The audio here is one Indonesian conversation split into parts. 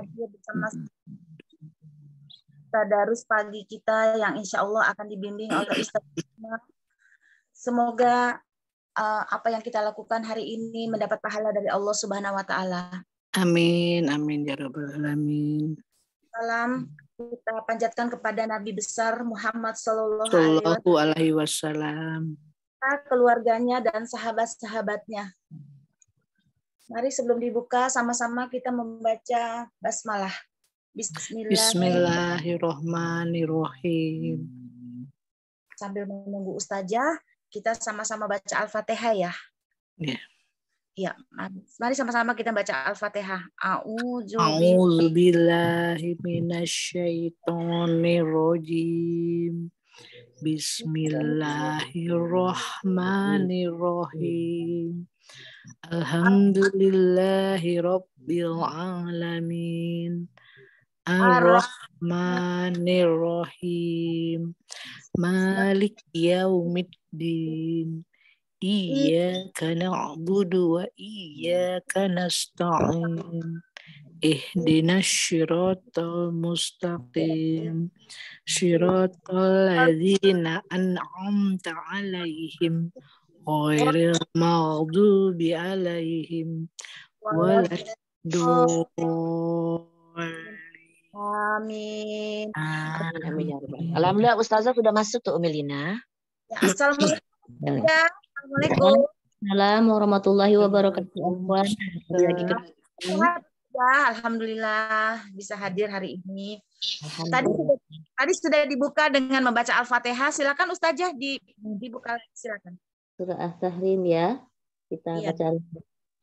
hadir bersama tadarus pagi kita yang insya Allah akan dibimbing oleh Ustaz. Semoga uh, apa yang kita lakukan hari ini mendapat pahala dari Allah Subhanahu wa taala. Amin, amin ya rabbal alamin. Salam kita panjatkan kepada Nabi besar Muhammad Sallallahu Alaihi Wasallam, keluarganya dan sahabat-sahabatnya. Mari sebelum dibuka sama-sama kita membaca basmalah. Bismillah. Bismillahirrohmanirrohim. Sambil menunggu ustazah, kita sama-sama baca Al-Fatihah ya. Iya. Ya, ya mari sama-sama kita baca Al-Fatihah. A'udzu billahi minasyaitonir rajim. Bismillahirrahmanirrahim. Alhamdulillahi Rabbil Alamin. Ar-Rahmanir-Rahim. Malik Yaumiddin. Iyaka na'budu wa iyaka nasta'in. Ihdina syiratal mustaqim. Syiratal ladhina an'amta alaihim. غير المغضوب عليهم ولا Amin. Ya Amin. Alhamdulillah Ustazah sudah masuk tuh Umilina. Ya, Assalamualaikum. Assalamualaikum. warahmatullahi wabarakatuh. Ya, alhamdulillah bisa hadir hari ini. Tadi sudah, tadi sudah dibuka dengan membaca Al-Fatihah. Silakan Ustazah di, dibuka silakan surah At-Tahrim ya. Kita ya. baca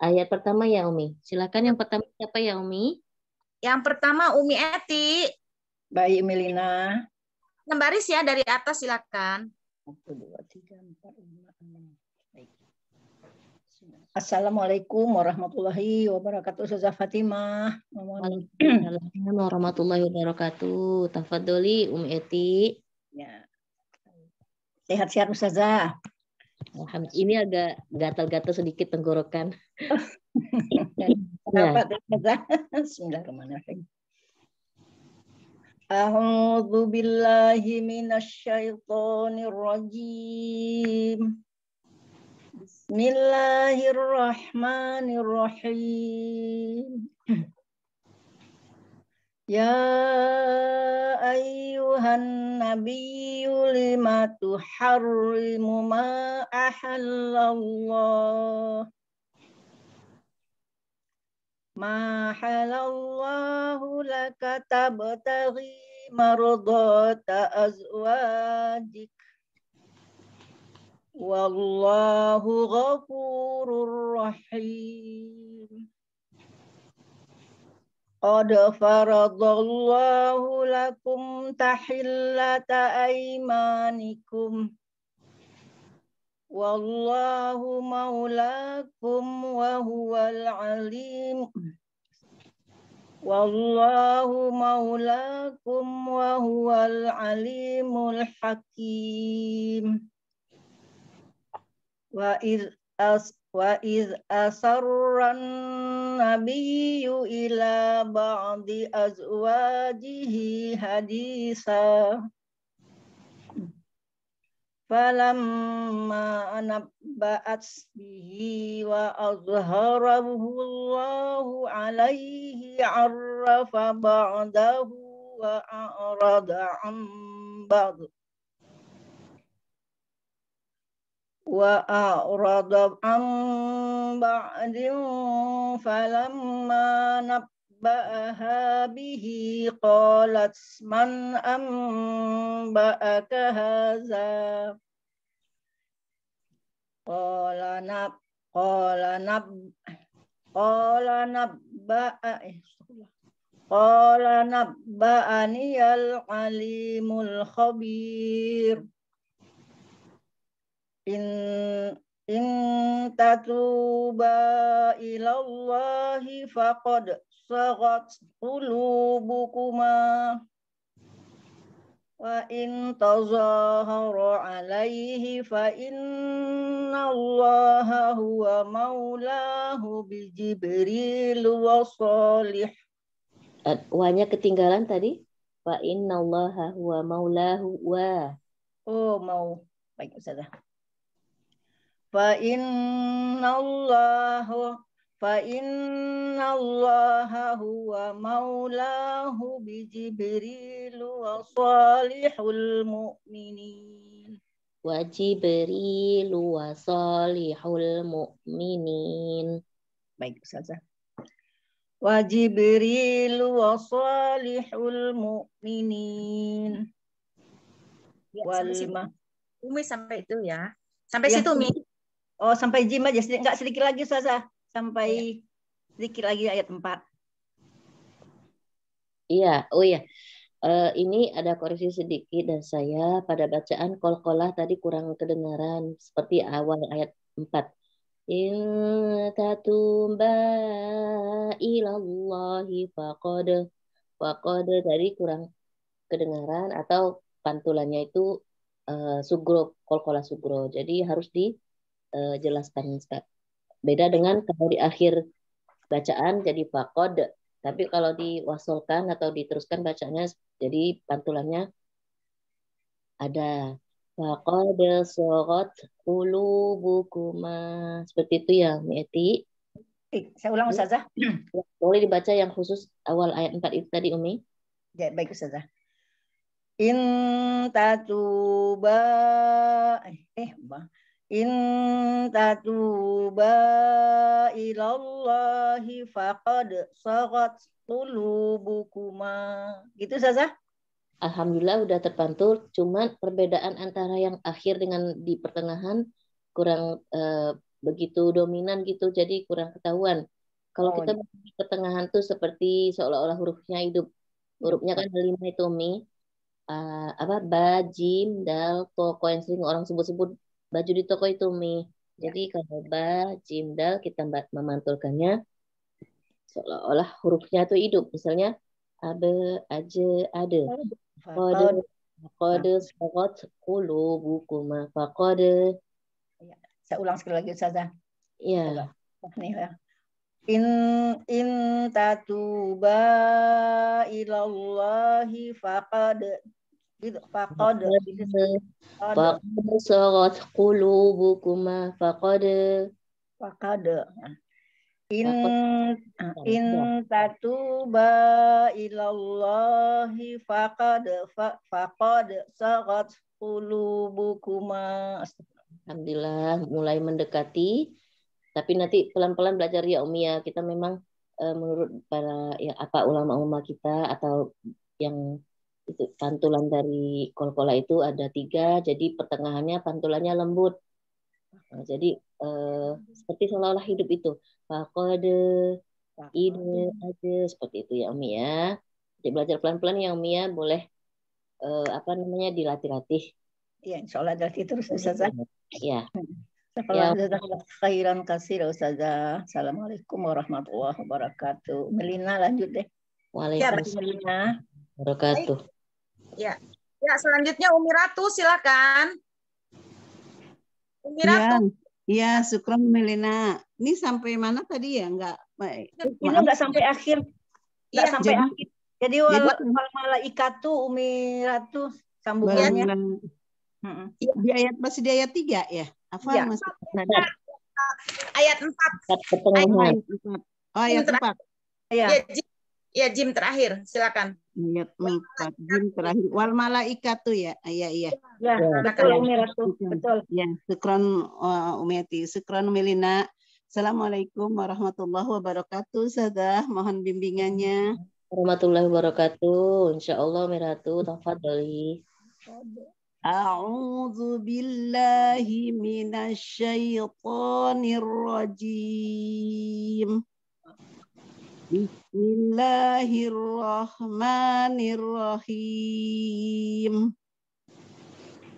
ayat pertama ya Umi. Silakan yang pertama siapa ya Umi? Yang pertama Umi Eti. Baik Melina. Nembaris ya dari atas silakan. Satu, dua, tiga, empat, lima, enam. Assalamualaikum warahmatullahi wabarakatuh. Ustazah Fatimah. Waalaikumsalam warahmatullahi wabarakatuh. Tafadoli Umi Eti. Ya. Sehat-sehat Ustazah. Alhamdulillah. Ini agak gatal-gatal sedikit tenggorokan. Kenapa? Ya. Bismillahirrahmanirrahim. أعوذ بالله من أيها النبي لم تحرم ما أحل الله ما حل الله لك تبتغي مرضات أزواجك والله غفور رحيم Qad faradallahu lakum tahillata aymanikum Wallahu maulakum wa huwa al-alim Wallahu maulakum wa al-alimul hakim Wa iz asarran nabiyu ila ba'di azwajihi hadisa Falamma anabba'at bihi wa azharahu allahu alaihi arrafa ba'dahu wa a'rada an ba'du وأعرض عن بعد فلما نبأها به قالت من أنبأك هذا قال نب قال نب قال نبأ قال نبأني العليم الخبير in in tatuba ilallahi faqad sagat qulubukuma wa in tazahara alaihi fa inna allaha huwa maulahu bi jibril wa salih wanya ketinggalan tadi fa inna allaha huwa maulahu wa oh mau baik ustazah huwa maulahu bi الله wajib salihul mu'minin wa المؤمنين wa salihul muminin Baik, Ustazah. Wajibril wa salihul mu'minin. Ya, Wal ma Umi sampai itu ya. Sampai ya. situ Umi. Oh, sampai jim aja. Enggak sedikit lagi, Ustazah. Sampai ya. sedikit lagi ayat 4. Iya, oh iya. Uh, ini ada koreksi sedikit dan saya pada bacaan kol-kolah tadi kurang kedengaran seperti awal ayat 4. In tatuba ilallahi faqad faqad tadi kurang kedengaran atau pantulannya itu uh, sugro kolkola sugro. Jadi harus di uh, jelaskan Ustaz. Beda dengan kalau di akhir bacaan jadi fakode, tapi kalau diwasulkan atau diteruskan bacanya jadi pantulannya ada fakode sorot ulu bukuma seperti itu ya Meti. Saya ulang Ustazah. Ya, boleh dibaca yang khusus awal ayat 4 itu tadi Umi? Ya, baik Ustazah. In tatuba eh bah eh, In tatuba ilallahi faqad sagat qulubukuma. gitu saza? Alhamdulillah udah terpantul cuman perbedaan antara yang akhir dengan di pertengahan kurang eh, begitu dominan gitu jadi kurang ketahuan kalau oh, kita di iya. pertengahan tuh seperti seolah-olah hurufnya hidup hurufnya kan lima itu mi uh, apa ba jim dal to yang sering orang sebut-sebut baju di toko itu Mi. Jadi kalau ba, jim, dal kita memantulkannya seolah-olah hurufnya itu hidup. Misalnya abe, aje, ada Kode, kode, sokot, kulu, buku, maka kode. Iya, saya ulang sekali lagi Ustazah. Iya. ini ya. In in tatuba ilallahi faqad gitu faqad faqad sarat qulubukuma faqad faqad in in tatuba ilallahi faqad faqad sarat qulubukuma alhamdulillah mulai mendekati tapi nanti pelan-pelan belajar ya Umi ya kita memang eh, menurut para ya apa ulama-ulama kita atau yang itu pantulan dari kolkola itu ada tiga jadi pertengahannya pantulannya lembut nah, jadi eh, seperti seolah-olah hidup itu pakode ide ide, seperti itu ya Umi ya jadi belajar pelan-pelan ya Umi ya boleh eh, apa namanya dilatih-latih ya insya Allah dilatih terus Ustazah iya. nah, ya khairan kasih Ustazah. Assalamualaikum warahmatullahi wabarakatuh. Melina lanjut deh. Waalaikumsalam. Ya, Melina. Wabarakatuh. Ya. Ya, selanjutnya Umi Ratu silakan. Umi ya, Ratu. Iya, ya, Sukron Melina. Ini sampai mana tadi ya? Enggak. Ini enggak sampai akhir. Enggak ya, sampai akhir. Jadi wal, jadi, wal tuh Umi Ratu sambungannya. Ya. Di ayat masih di ayat 3 ya. Apa ya. masih? Nah, nah. ayat 4. Ayat 4. Oh, ayat 4. Ya. ya Ya, Jim terakhir, silakan. ingat 4, Jim terakhir. Wal tuh ya. Ah, iya, iya. Ya, ya betul Umi Ratu, betul. Ya, sekron uh, oh, Umiati, sekron Melina. Assalamualaikum warahmatullahi wabarakatuh. Sadah, mohon bimbingannya. Warahmatullahi wabarakatuh. Insyaallah Ratu tafadhali. أعوذ بالله من الشيطان الرجيم بسم الله الرحمن الرحيم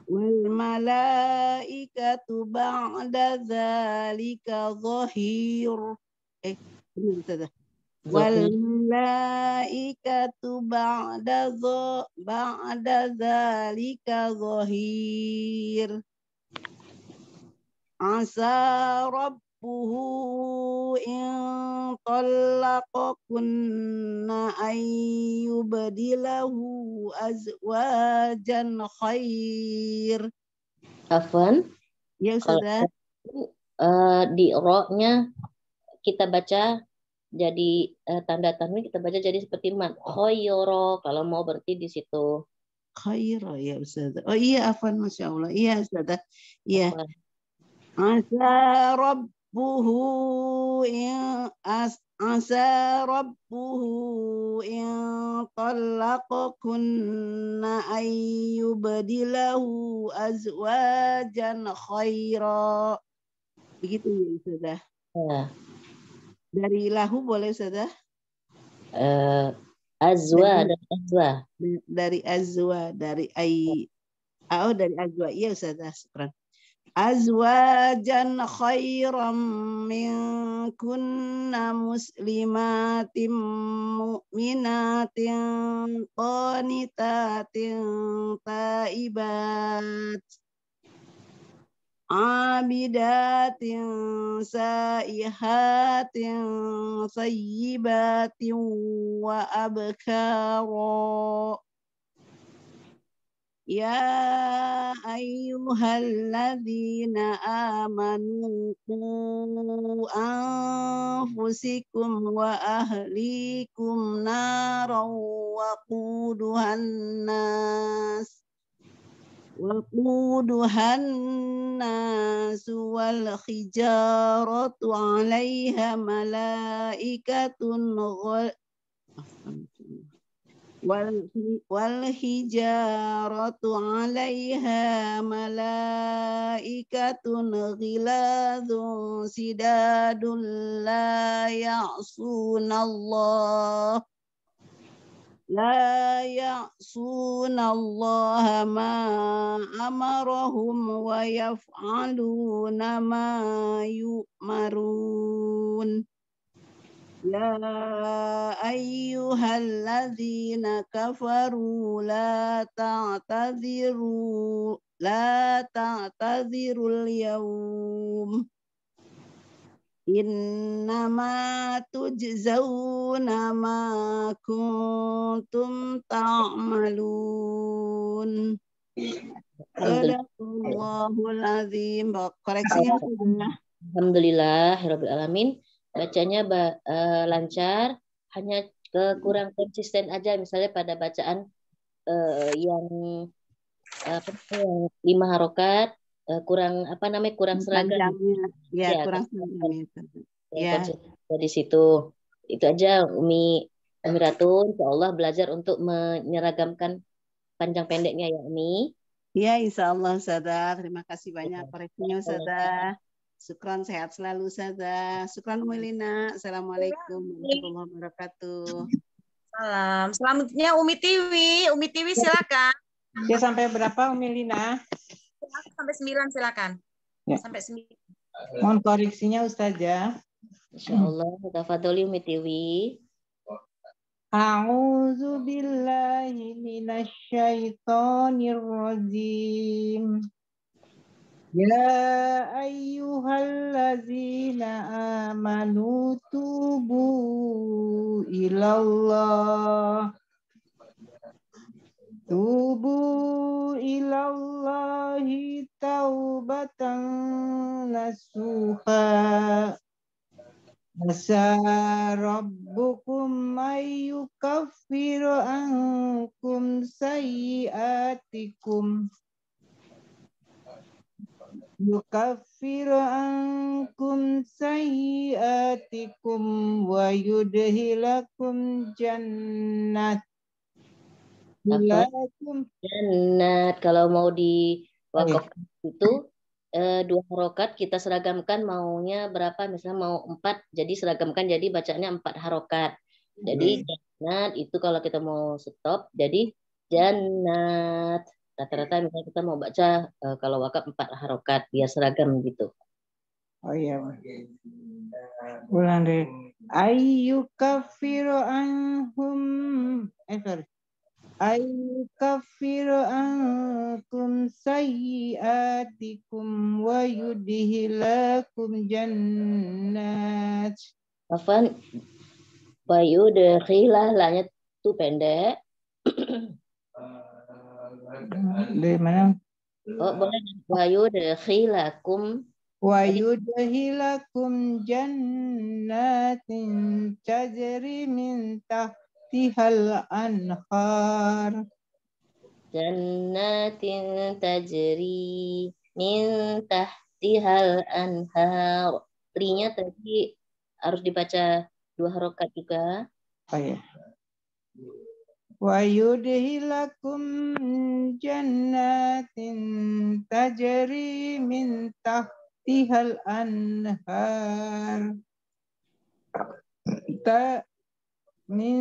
والملائكة بعد ذلك ظهير eh, والملائكة بعد ذو بعد ذلك ظهير عسى رب rabbuhu in talaqakunna ay yubdilahu azwajan khair. Afwan. Ya, Ustazah. Uh, di ro-nya kita baca jadi uh, eh, tanda tanwin kita baca jadi seperti man khayro kalau mau berarti di situ khayro ya Ustaz. Oh iya afan Masya Allah. Iya Ustaz. Iya. Asa rabb ربه إن عسى ربه إن طلقكن أن يبدله أزواجا خيرا begitu ya Ustazah. ya. Dari lahu boleh Ustazah? Uh, azwa dari, dari azwa. Dari azwa, dari ai. Oh dari azwa. Iya Ustazah, Sekarang azwajan khairam minkunna muslimatim mu'minatin qanitatin taibat abidatin saihatin sayyibatin wa abkara يا أيها الذين آمنوا قوا أنفسكم وأهليكم نارا وقودها الناس وقودها الناس والحجارة عليها ملائكة غل... والحجارة عليها ملائكة غلاظ سداد لا يعصون الله لا يعصون الله ما أمرهم ويفعلون ما يؤمرون يا أيها الذين كفروا لا تعتذروا لا تعتذروا اليوم إنما تجزون ما كنتم تعملون Alhamdulillah. Alhamdulillah. Alhamdulillah, Alhamdulillah bacanya uh, lancar, hanya ke kurang konsisten aja misalnya pada bacaan uh, yang apa uh, lima harokat uh, kurang apa namanya kurang seragam ya, ya kurang seragam ya, ya. di situ itu aja Umi Umi Ratu Insya Allah belajar untuk menyeragamkan panjang pendeknya ya Umi ya Insya Allah saudara, terima kasih iya, banyak koreksinya saudara. Sukron sehat selalu saja. Sukron Mulina. Assalamualaikum warahmatullahi wabarakatuh. Salam. Selanjutnya Umi Tiwi. Umi Tiwi silakan. Ya sampai berapa Umi Lina? Sampai sembilan silakan. Ya. Sampai 9. Mohon koreksinya Ustazah. Insyaallah tafadholi Umi Tiwi. A'udzu billahi minasy syaithanir rajim. Ya ayyuhallazina amanu tubu ilallah Tubu ilallah taubatan nasuha Asa rabbukum ayyukaffiru ankum sayiatikum يكفر ankum sayyatikum wa yudhilakum Jannat Jannat kalau mau di wakaf iya. itu eh, dua harokat kita seragamkan maunya berapa misalnya mau empat jadi seragamkan jadi bacanya empat harokat jadi hmm. jannat itu kalau kita mau stop jadi jannat rata-rata misalnya kita mau baca uh, kalau wakaf empat harokat biar seragam gitu oh iya ulang deh ayu kafiro anhum eh sorry ayu kafiro ankum sayyatikum wa yudhilakum jannat Afan Bayu de khilah lahnya tuh pendek Lima. mana? Oh, boleh. Wa yudkhilakum wa yudkhilakum jannatin tajri min tahtihal anhar. Jannatin tajri min tahtihal anhar. Trinya tadi harus dibaca dua harokat juga. Oh ya. Wahyu yudhilakum jannatin tajri min tahtihal anhar ta min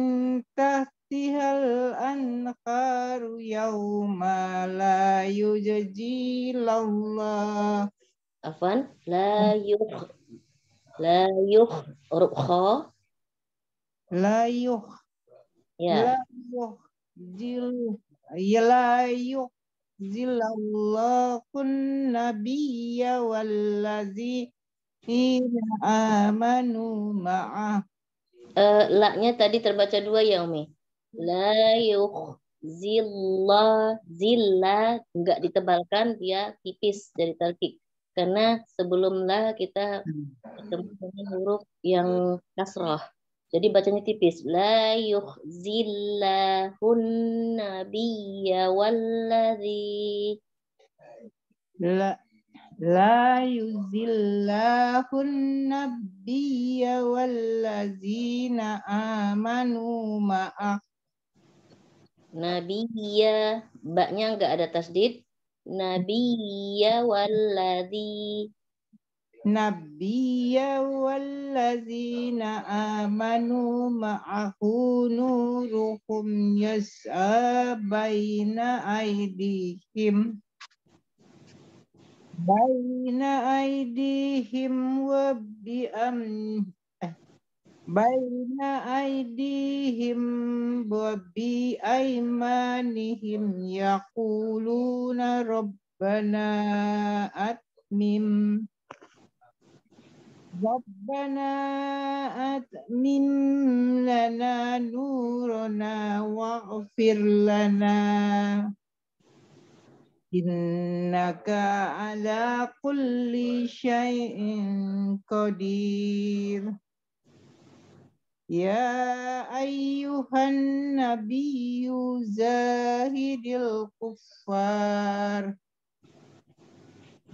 tahtihal anhar yawma la yujji lallah afan la yukh la yukh rukha la yukh Ya. La yukhzillahun ya nabiyya wallazina amanu ma'ah. Uh, laknya tadi terbaca dua ya Umi. La yukh zilla zilla nggak ditebalkan dia tipis dari tarkik karena sebelum kita ketemu hmm. dengan huruf yang kasroh jadi bacanya tipis. La yukhzillahun nabiyya walladhi. La La yuzillahun nabiyya wallazina amanu ma'ah. Nabiyya. Baknya enggak ada tasdid. Nabiyya walladhi. نبيا والذين آمنوا معه نورهم يسعى بين أيديهم بين أيديهم وبأمن بين أيديهم وبأيمانهم يقولون ربنا أتمم ربنا أتمن لنا نورنا واغفر لنا إنك على كل شيء قدير يا أيها النبي زاهد الكفار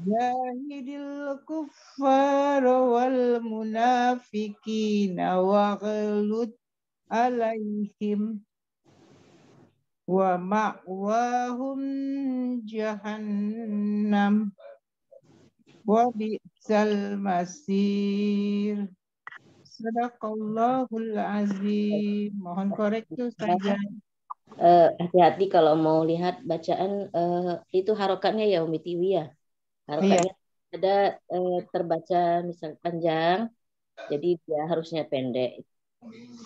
Jahidil kuffar wal munafikina wa ghalud alaihim wa ma'wahum jahannam wa bi'sal masir. Sadaqallahul azim. Mohon itu saja. hati hati-hati kalau mau lihat bacaan uh, itu harokatnya ya Umi Tiwi ya. Karena iya. ada eh, terbaca misalnya panjang, jadi dia harusnya pendek.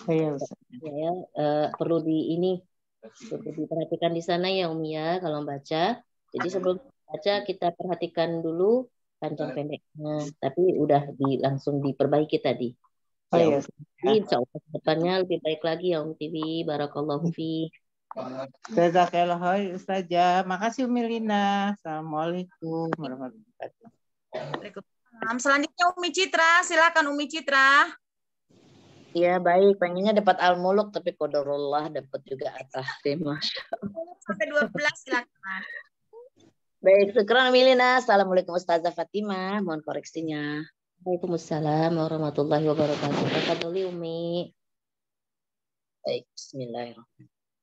Iya. Ya, eh, perlu di ini perlu diperhatikan di sana ya Umi ya kalau baca. Jadi sebelum baca kita perhatikan dulu panjang pendeknya, tapi udah di, langsung diperbaiki tadi. Oh, iya, ya, iya. Insya Allah depannya lebih baik lagi ya Umi TV. Barakallahu fi. Jazakallahu khair saja. Makasih Umi Lina. Assalamualaikum warahmatullahi wabarakatuh. Waalaikumsalam. Selanjutnya Umi Citra, silakan Umi Citra. Iya baik, pengennya dapat Al-Muluk tapi kodarullah dapat juga atas tahrim Sampai 12 silakan. Baik, syukran Milina. Assalamualaikum Ustazah Fatimah. Mohon koreksinya. Waalaikumsalam warahmatullahi wabarakatuh. Kata Umi. Baik, bismillahirrahmanirrahim.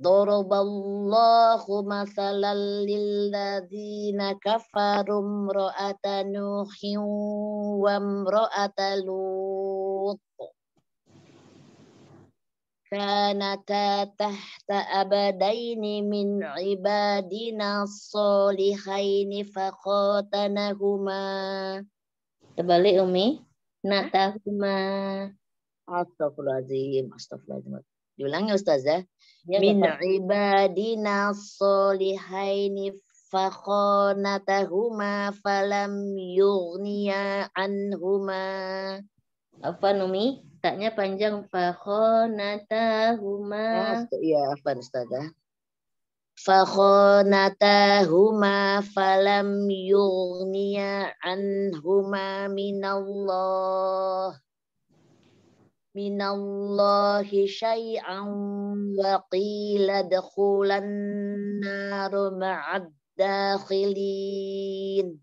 Doroballahu masalan lilladzina kafarum ra'ata nuhin wa ra'ata lut. Kanata tahta abadaini min ibadina solihaini faqatanahuma. Terbalik Umi. Natahuma. Astagfirullahaladzim. Astagfirullahaladzim. Diulangi Ustazah min ibadina solihaini fakhanatahuma falam yugniya anhuma apa numi taknya panjang fakhanatahuma ya apa ustazah fakhanatahuma falam yugniya anhuma minallah من الله شيئا وقيل ادخل النار مع الداخلين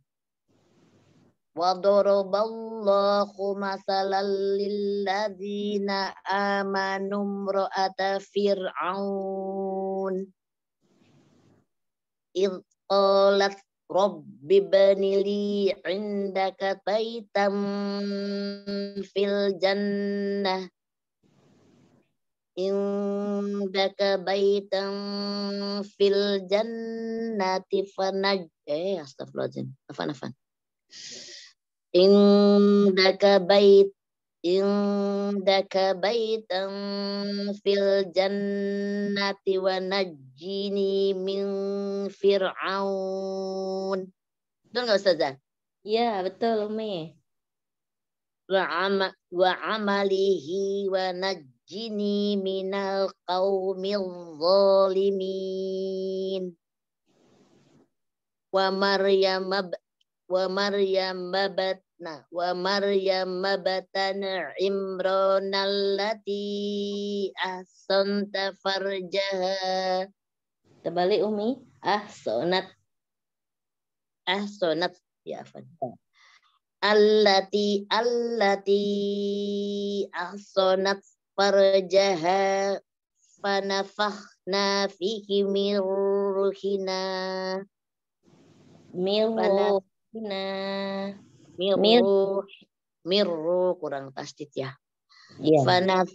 وضرب الله مثلا للذين آمنوا امرأة فرعون إذ قالت Rabbi banili indaka baitam fil jannah indaka baitam fil jannati fanaj eh astagfirullahaladzim afan afan indaka bait indaka baitan fil jannati wa najjini min fir'aun. Betul nggak Ustazah? ya betul Umi. Wa, ama, wa amalihi wa najjini minal qawmil zalimin. Wa Maryam wa Maryam Nah, wa Maryam mabatan Imran allati ahsanta farjaha. Terbalik Umi, ahsanat. Ahsanat ya Afan. Allati allati ahsanat farjaha fanafakhna fihi min ruhina. Min ruhina miru miru kurang pasti ya. Yeah. Fanaf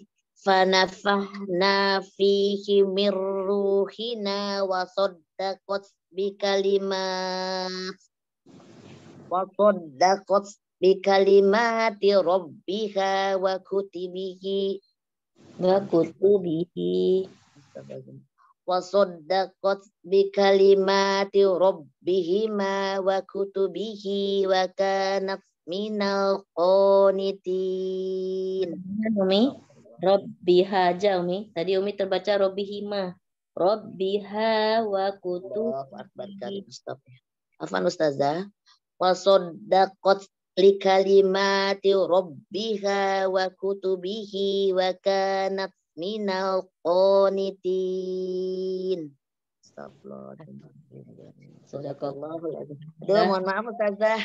fanafahna fihi mirruhina wa saddaqat bi kalimat wa saddaqat bi kalimati rabbiha wa kutubihi wa kutubihi وصدقت بكلمات ربهما وكتبه وكانت من القانتين Umi Rabbiha aja Umi tadi Umi terbaca Rabbihima. Rabbiha wa kutubihi ya. Afan Ustazah wasoddaqat li kalimati rabbiha wa kutubihi wa kanat minal qanitin. Astagfirullahaladzim. Aduh, mohon maaf Ustazah.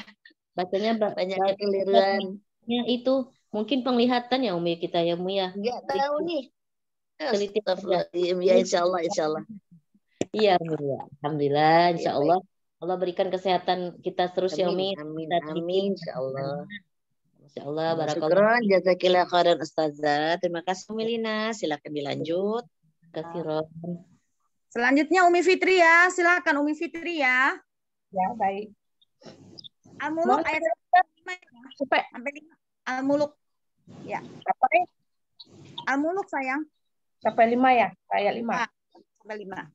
Bacanya banyak keliruan. Ya itu mungkin penglihatan ya Umi kita ya Umi ya. Enggak tahu gitu. nih. Teliti ya insya Allah insya Allah. Iya ya. Alhamdulillah insya Allah. Allah berikan kesehatan kita terus ya, amin, ya Umi. Amin, amin, insya Allah. Insyaallah nah, barakallah. jazakillah khairan Ustazah. Terima kasih ya. Lina. Silakan dilanjut. Kasih Selanjutnya Umi Fitri ya. Silakan Umi Fitri ya. Ya, baik. Al-Muluk ayat ya. sampai Al-Muluk. Ya. Sampai Al-Muluk sayang. Sampai lima ya, ayat lima. Ah, sampai lima.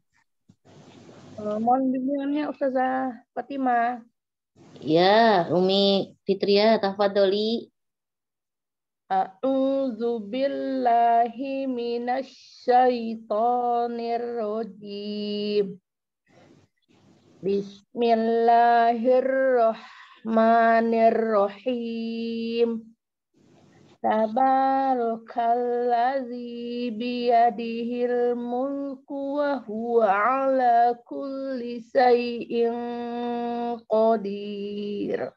Eh, mohon bimbingannya Ustazah Fatima. Ya, Umi Fitria ya, Tafadoli. A'udzu billahi minasy syaithanir rajim. Bismillahirrahmanirrahim. Tabarakalladzi biyadihil mulku wa huwa ala kulli shay'in qadir.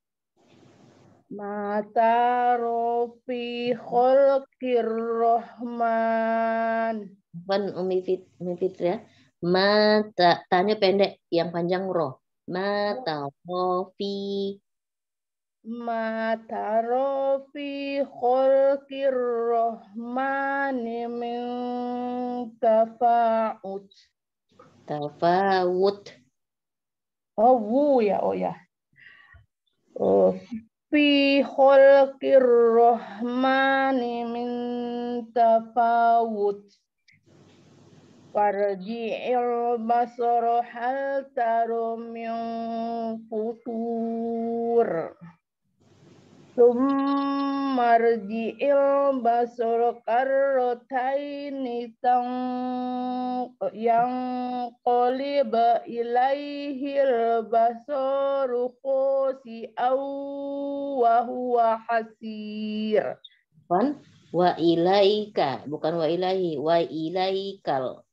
mata rofi holkir rohman. pan Umi, Fit, Umi Fitri ya. Mata, tanya pendek, yang panjang roh. Mata rofi mata rofi holkir rohman min tafa'ut. Tafa'ut. Oh, wu ya, oh ya. Oh, fi khalqir rahmani min tafawut Farji'il basara hal tarum min futur Sumarji'il basur karrotaini sang yang qaliba ilaihil basuru khosi'aw wa huwa hasir. Pan? Wa ilaika, bukan wa ilahi, wa ilaikal.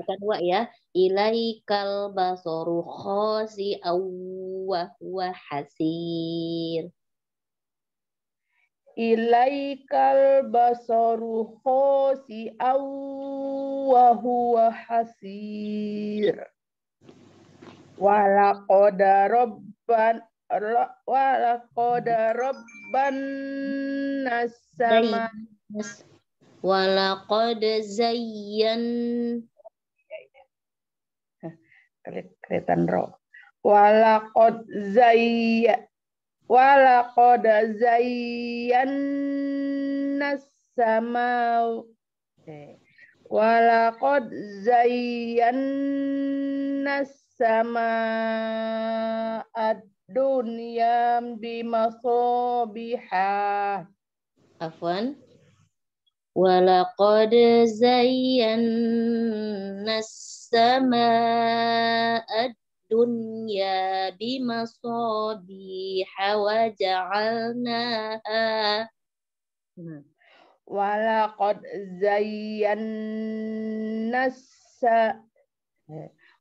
Bukan wa ya, ilaikal basoru au wa huwa hasir. Ilaikal basaru khasi'aw wa huwa hasir. Walakoda robban walakoda robban nasama walaqad zayyan kelihatan ro Walakod zayya walaqad zayyana samau eh. Walakod zayyana sama ad-dunya bimasabiha afwan Walakod zayyana sama ad الدنيا بمصابيح وجعلناها ولقد زينا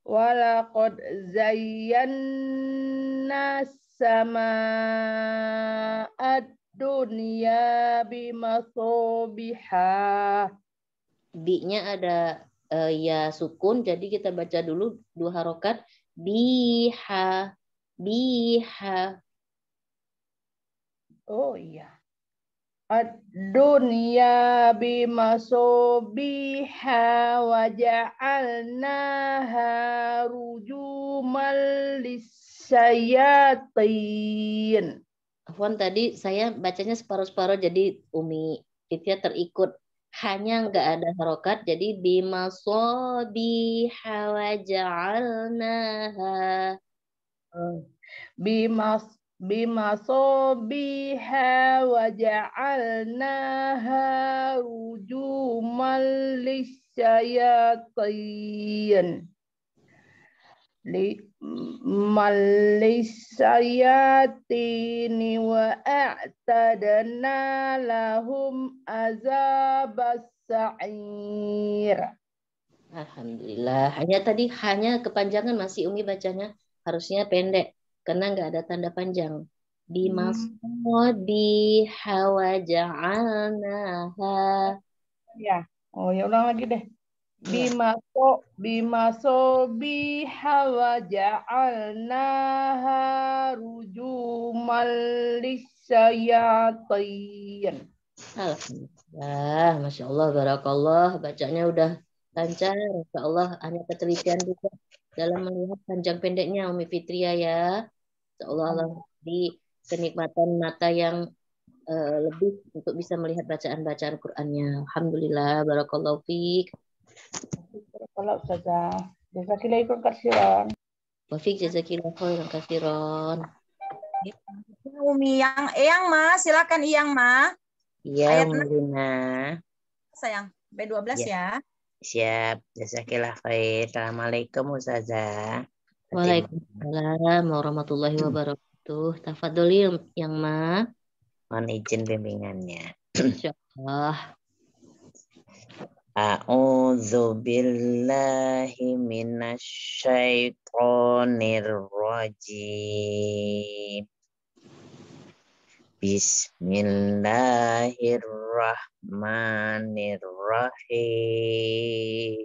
ولقد زينا السماء الدنيا بمصابيح bi-nya ada uh, ya sukun jadi kita baca dulu dua harokat biha biha oh iya Ad-dunya bimasubiha waja'alnaha ja'alnaha rujuman lisayatin. Afwan tadi saya bacanya separuh-separuh jadi Umi. Itu terikut hanya enggak ada harokat jadi bimasobi sobi bimas bimasobi waja'alnaha rujuman lisyayatin li malisayatini wa a'tadna lahum azabas sa'ir. Alhamdulillah. Hanya tadi hanya kepanjangan masih Umi bacanya harusnya pendek karena nggak ada tanda panjang. Bimasodi hmm. hawa ja'alnaha. Ya. Oh, ya ulang lagi deh. Bima so bima sobiha wa ja'alnaha rujuman lisyayatin. Alhamdulillah, Masya Allah, Barakallah. Bacanya udah lancar. Masya Allah, hanya ketelitian juga dalam melihat panjang pendeknya Umi Fitria ya. Insya Allah di kenikmatan mata yang uh, lebih untuk bisa melihat bacaan-bacaan Qur'annya. Alhamdulillah, Barakallah, fiq. Kalau saja Jazakillah ikon kasiron. Wafik jazakillah khairan kasiron. Umi, yang Eyang Ma, silakan Eyang Ma. Iya, Lina. Sayang, B12 ya. ya. Siap, jazakillah khair. Assalamualaikum Ustazah. Waalaikumsalam warahmatullahi hmm. wabarakatuh. Tafadhol yang Ma. Mohon izin bimbingannya. Insyaallah. A'udzu billahi minasyaitonir rajim. Bismillahirrahmanirrahim.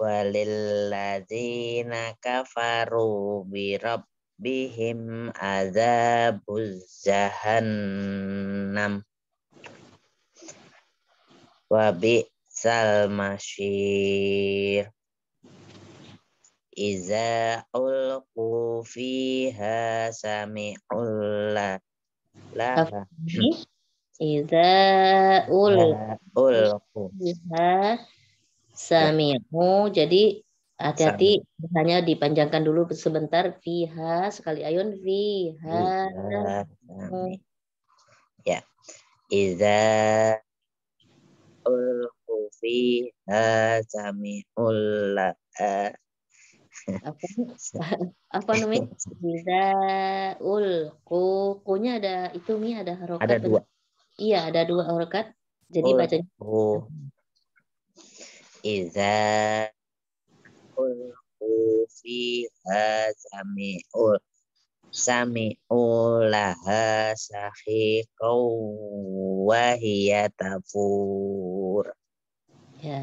Walilladzina kafaru bi rabbihim adzabuz jahannam wa bi salmasir Iza ulku fiha sami'ul laha. Iza ulku fiha sami'u. Jadi hati-hati hanya dipanjangkan dulu sebentar. Fiha sekali ayun. Fiha. Ya. Iza ulqu fiha sami'ul apa apa namanya zaul ku kunya ada itu mi ada harokat ada dua iya ada dua harokat jadi baca oh. bacanya ku iza ulku fiha ul Sami ulaha sahiqaw wa hiya tafur. Ya.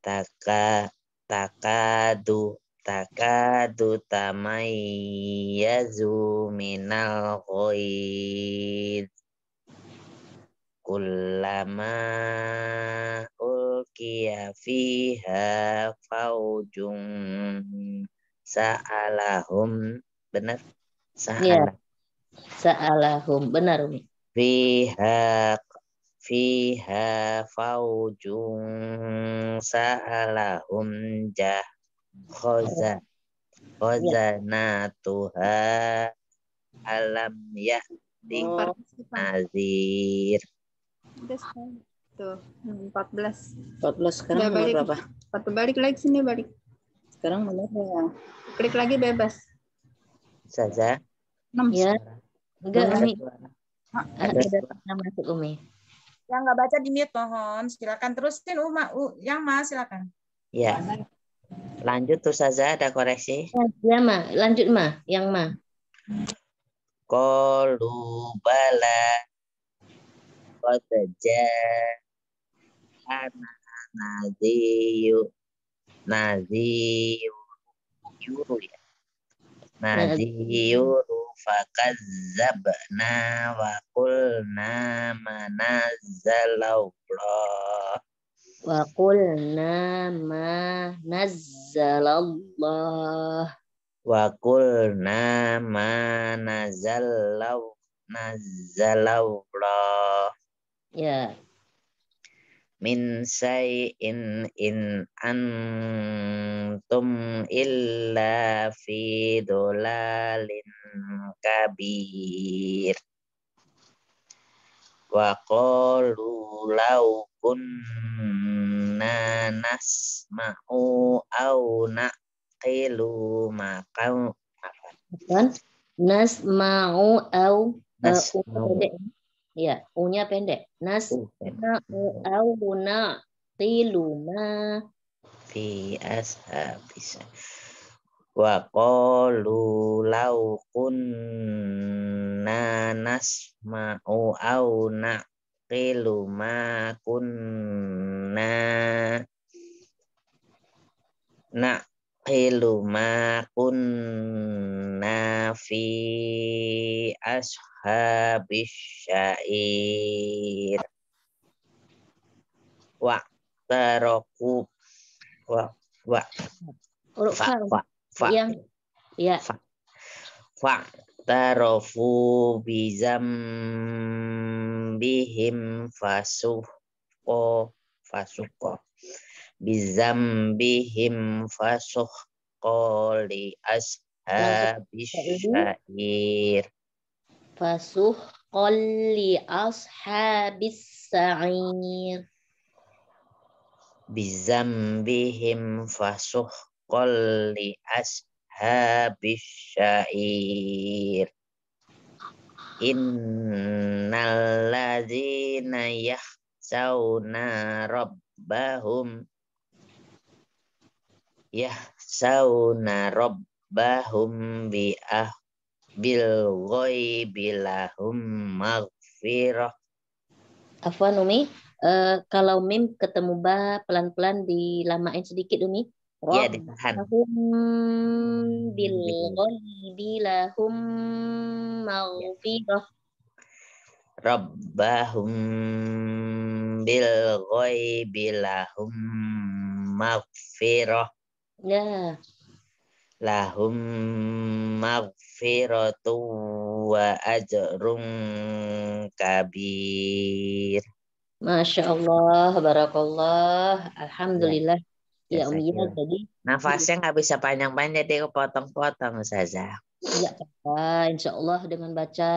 Taka takadu takadu tamayyazu minal ghaid. Kullama ulqiya fiha faujun sa'alahum benar sahala ya. sa'alahum benar Umi fiha fiha faujung sa'alahum jah khoza tuha alam ya oh. nazir tuh 14 14 sekarang balik, berapa? Balik lagi sini balik sekarang mana ya klik lagi bebas Saza? Ya. Enggak, Umi. Ada yang masuk Umi. Yang nggak baca di mute mohon. Silakan terusin Uma, U, yang Mas silakan. Ya. Lanjut tuh saja ada koreksi. Ya, ya, Ma. Lanjut, Ma. Yang Ma. Kolu bala Kodeja Anak Nadiyu Nadiyu Yuru ya Nadhiru fakazzabna wa qulna manazzalallah. Wa qulna ma nazzalallah. Wa qulna ma nazzalallah. Nazzalallah. Ya min syai'in in antum illa fi dolalin kabir wa qalu law kunna nasma'u aw naqilu maqam nasma'u aw eh, nasma'u Ya, U-nya pendek. Nas auna tiluma fi ashabis. Wa qalu lau kunna nasma'u aw naqilu ma kunna nak naqilu ma kunna fi ashabis syair wa taraku wa wa huruf fa, fa, yang ya iya. fa, fa tarofu bizam bihim fasuqo fasuko bizambihim fasuh koli ashabi syair fasuhqa li ashabis sa'ir bizambihim fasuhqa li ashabis syair innal ladzina yahsawna rabbahum yahsauna rabbahum bi bil goi bilahum maghfirah. Afwan Umi, uh, kalau mim ketemu ba pelan-pelan dilamain sedikit Umi. Robbahum iya, ditahan. Hmm. bil goi bilahum maghfirah. Rabbahum bil goi bilahum maghfirah. Ya. Lahum maghfiratu wa ajrun kabir. Masya Allah, barakallah, alhamdulillah. Ya, ya Umi tadi. Nafasnya nggak bisa panjang-panjang, dia potong-potong saja. Ya, apa, insya Allah dengan baca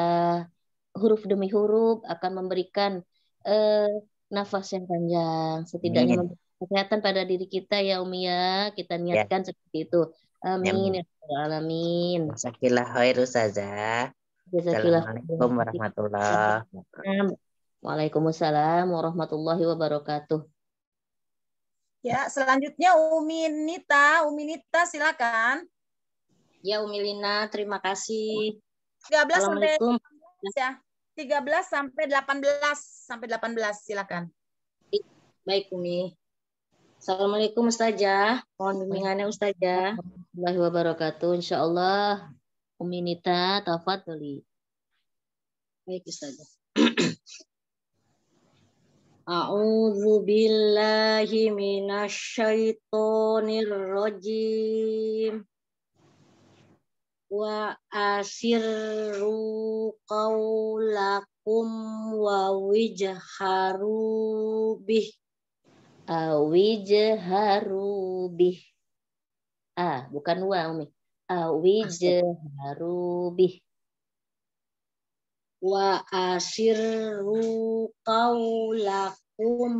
huruf demi huruf akan memberikan eh, nafas yang panjang, setidaknya Amin kesehatan pada diri kita ya Umi ya. Kita ya. niatkan ya. seperti itu. Amin. Ya Alamin. Sakillah khair Ustazah. Assalamualaikum warahmatullahi wabarakatuh. Waalaikumsalam warahmatullahi wabarakatuh. Ya, selanjutnya Umi Nita. Umi Nita silakan. Ya, Umi Lina, terima kasih. 13 sampai ya. 13 sampai 18 sampai 18 silakan. Baik, Umi. Assalamualaikum Ustazah. Mohon bimbingannya Ustazah. Alhamdulillah wabarakatuh. InsyaAllah Umi Nita tafadhali. Baik Ustazah. A'udzu billahi minasyaitonir rajim. Wa asirru qaulakum wa wijharu bih Awijharu a ah, bukan wa Umi. Awijharu Wa asirru qawlakum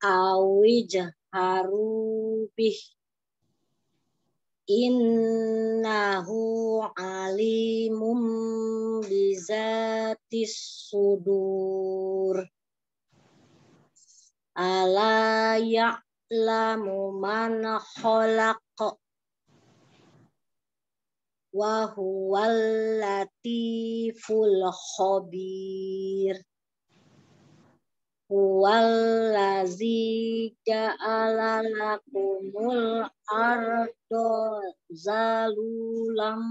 awijharu Innahu alimum bizatis sudur. Ala ya'lamu man khalaq wa huwal latiful khabir huwal ja'ala lakumul ardo zalulam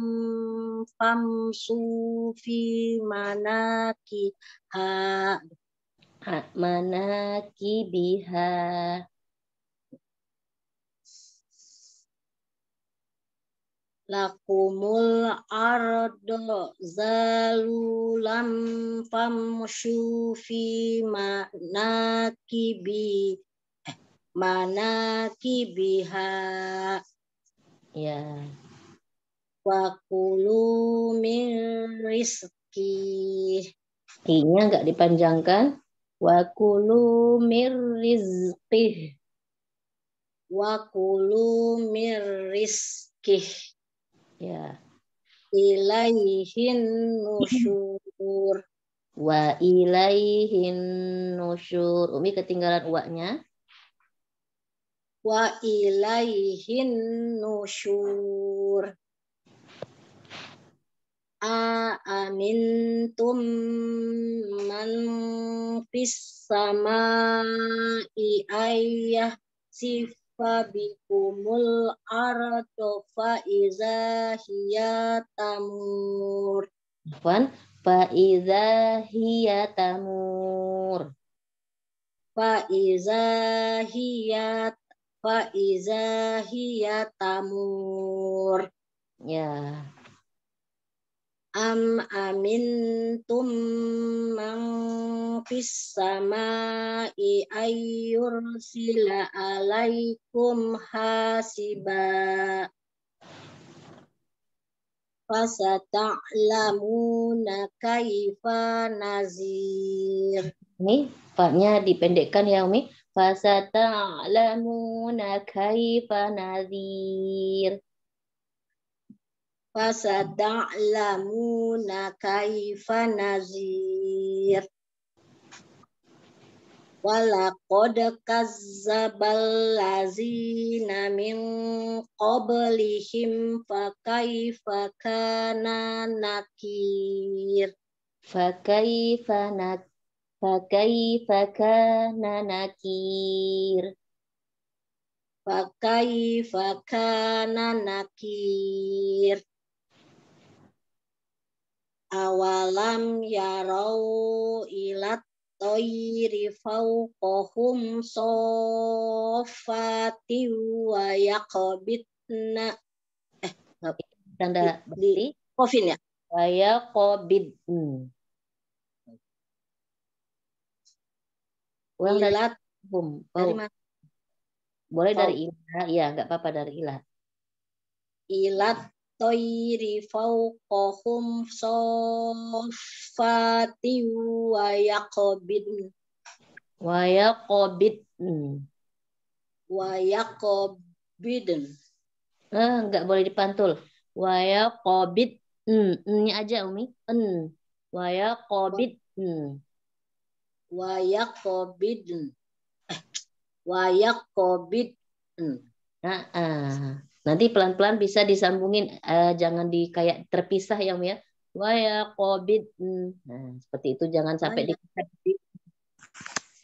famsu fi manaki ha manakibiha lakumul ardo zalulam famshu fi manakibi mana eh, manakibiha ya wakulu min rizki nggak dipanjangkan wa kulu mir rizqih wa kulu mir rizqih ya ilaihin nusyur wa ilaihin nusyur umi ketinggalan uaknya wa ilaihin nusyur amin tum man fis sama i ayah sifa bikumul arto fa iza hiya tamur Fan fa iza hiya tamur fa iza hiya fa iza hiya tamur ya am amintum man fis samai Sila alaikum hasiba fasata'lamuna kaifa nazir ini faknya dipendekkan ya Umi fasata'lamuna kaifa nazir fasada'lamuna kaifa nazir walaqad kazzabal lazina min qablihim fa kaifa kana nakir fa kaifa nak fa kaifa kana nakir fa kaifa kana nakir awalam yarau ilat toiri kohum sofati wa yakobitna eh tanda berarti kofin ya wa yakobitn dari hum dari oh. mana boleh dari ilah ya nggak apa-apa dari ilah ilat toiri fauqahum soffati wa yaqobin wa yaqobin wa yaqobidin eh, nggak boleh dipantul wa yaqobid ini aja umi en wa yaqobid wa yaqobidin wa yaqobid nah, uh. Nanti pelan-pelan bisa disambungin, eh, jangan di kayak terpisah ya, ya. COVID. Ya hmm. Nah, seperti itu jangan sampai di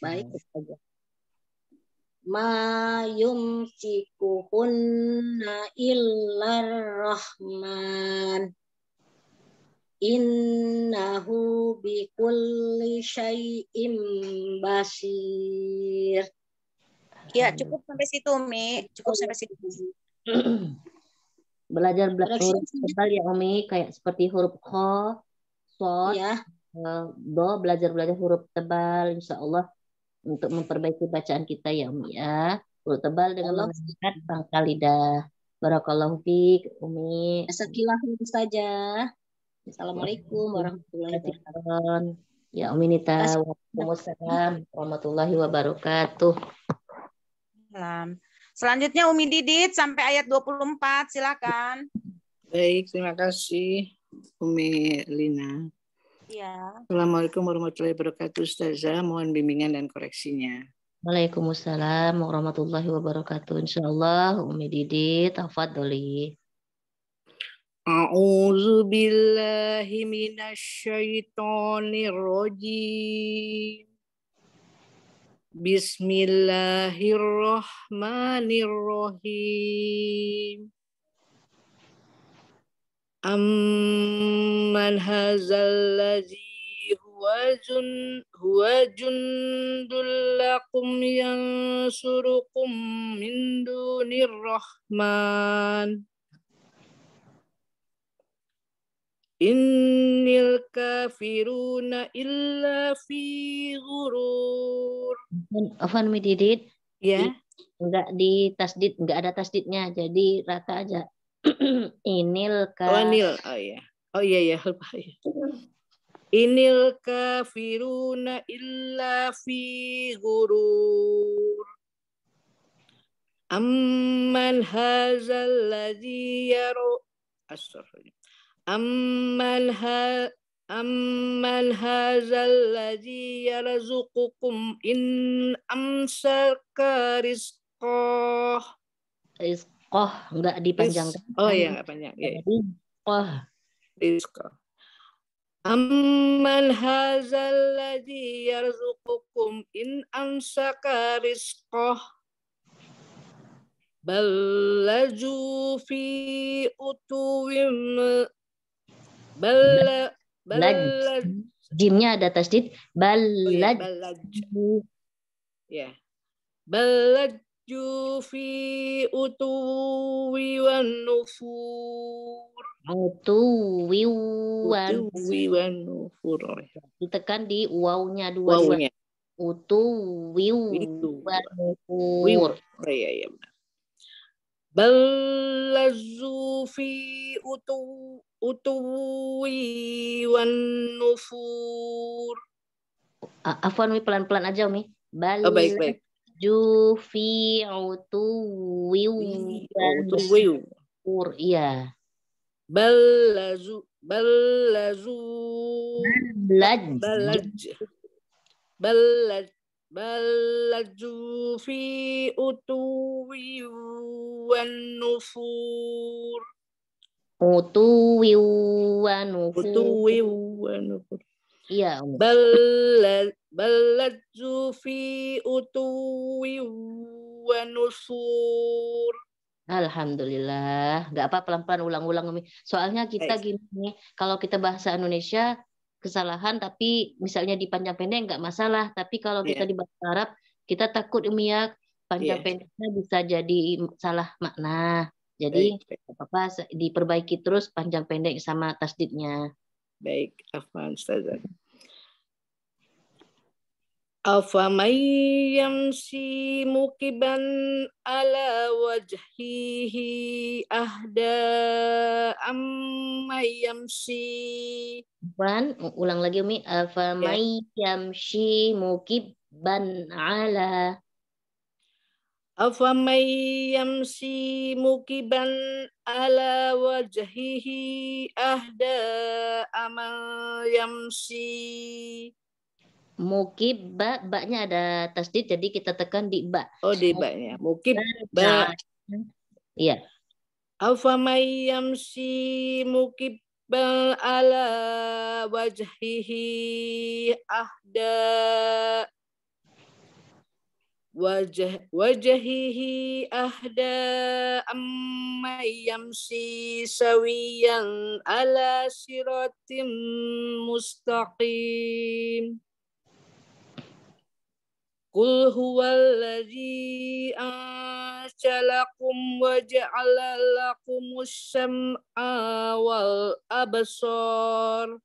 Baik saja. Mayum sikuhunna illar rahman. Innahu bikulli syai'im basir. Ya, cukup sampai situ, Mi. Cukup sampai situ. belajar belajar huruf tebal ya Umi kayak seperti huruf k, s, ya. Eh, do belajar belajar huruf tebal insya Allah untuk memperbaiki bacaan kita ya Umi ya huruf tebal dengan mengangkat pangkal lidah Barakallahu fi Umi. Ya, Sekilah saja. Assalamualaikum ya, warahmatullahi wabarakatuh. Ya Umi Nita, warahmatullahi wabarakatuh. Salam. Selanjutnya Umi Didit sampai ayat 24, silakan. Baik, terima kasih Umi Lina. Ya. Assalamualaikum warahmatullahi wabarakatuh Ustazah, mohon bimbingan dan koreksinya. Waalaikumsalam warahmatullahi wabarakatuh. Insyaallah Umi Didit tafadholi. A'udzu billahi minasy syaithanir rajim. Bismillahirrahmanirrahim. Amman hazal ladzi huwa jun huwa jundul lakum yansurukum min dunir rahman. Innil kafiruna illa fi ghurur. Afan mididit. Ya. Enggak di tasdid, enggak ada tasdidnya. Jadi rata aja. Inil ka Oh, nil. Oh iya. Oh iya ya, lupa ya. Inil kafiruna illa fi ghurur. Amman hazal ladzi yaru. Astagfirullah. Amal ha Ammal hazal ladzi yarzuqukum in amsaka rizqah. Rizqah enggak dipanjangkan. Oh iya enggak panjang. Ya. Rizqah. Rizqah. Ammal hazal ladzi yarzuqukum in amsaka rizqah. Bal laju fi utuwim balad balaj. Jimnya ada tasdid. Oh iya, balaj. Ya. Balaju fi utuwi wan nufur. Utuwi wan nufur. Ditekan di wawnya dua. Wawnya. Utuwi nufur. ya ya benar. Balazu fi utuwi wan nufur. Afwan Mi pelan-pelan aja Umi. Bal oh, baik baik. Jufi utuwi wan nufur. Iya. Balazu balazu balaj balaj balaj balaju fi utuwi wan nufur. Utuwi wa Utuwi wa Iya. Balad Alhamdulillah, nggak apa pelan-pelan ulang-ulang Umi. Soalnya kita gini, kalau kita bahasa Indonesia kesalahan tapi misalnya di panjang pendek nggak masalah, tapi kalau kita yeah. di bahasa Arab kita takut umiak ya, panjang yeah. pendeknya bisa jadi salah makna. Jadi apa diperbaiki terus panjang pendek sama tasdidnya. Baik, afwan Ustazah. أفمن يمشي mukiban ala وجهه ahda أمن yamsi Ban, ulang lagi Umi. Afa may yamsi mukiban ala أفمن يمشي مكبا على وجهه أهدى أمن يمشي mukib ba baknya ada tasdid jadi kita tekan di ba oh di ba ya mukib ba iya afamay yamsi mukib ala wajhihi ahda wajah wajahihi ahda amma yamsi sawiyan ala siratim mustaqim Qul huwallazi anshalakum wa ja'ala lakumus sam'a wal abasar.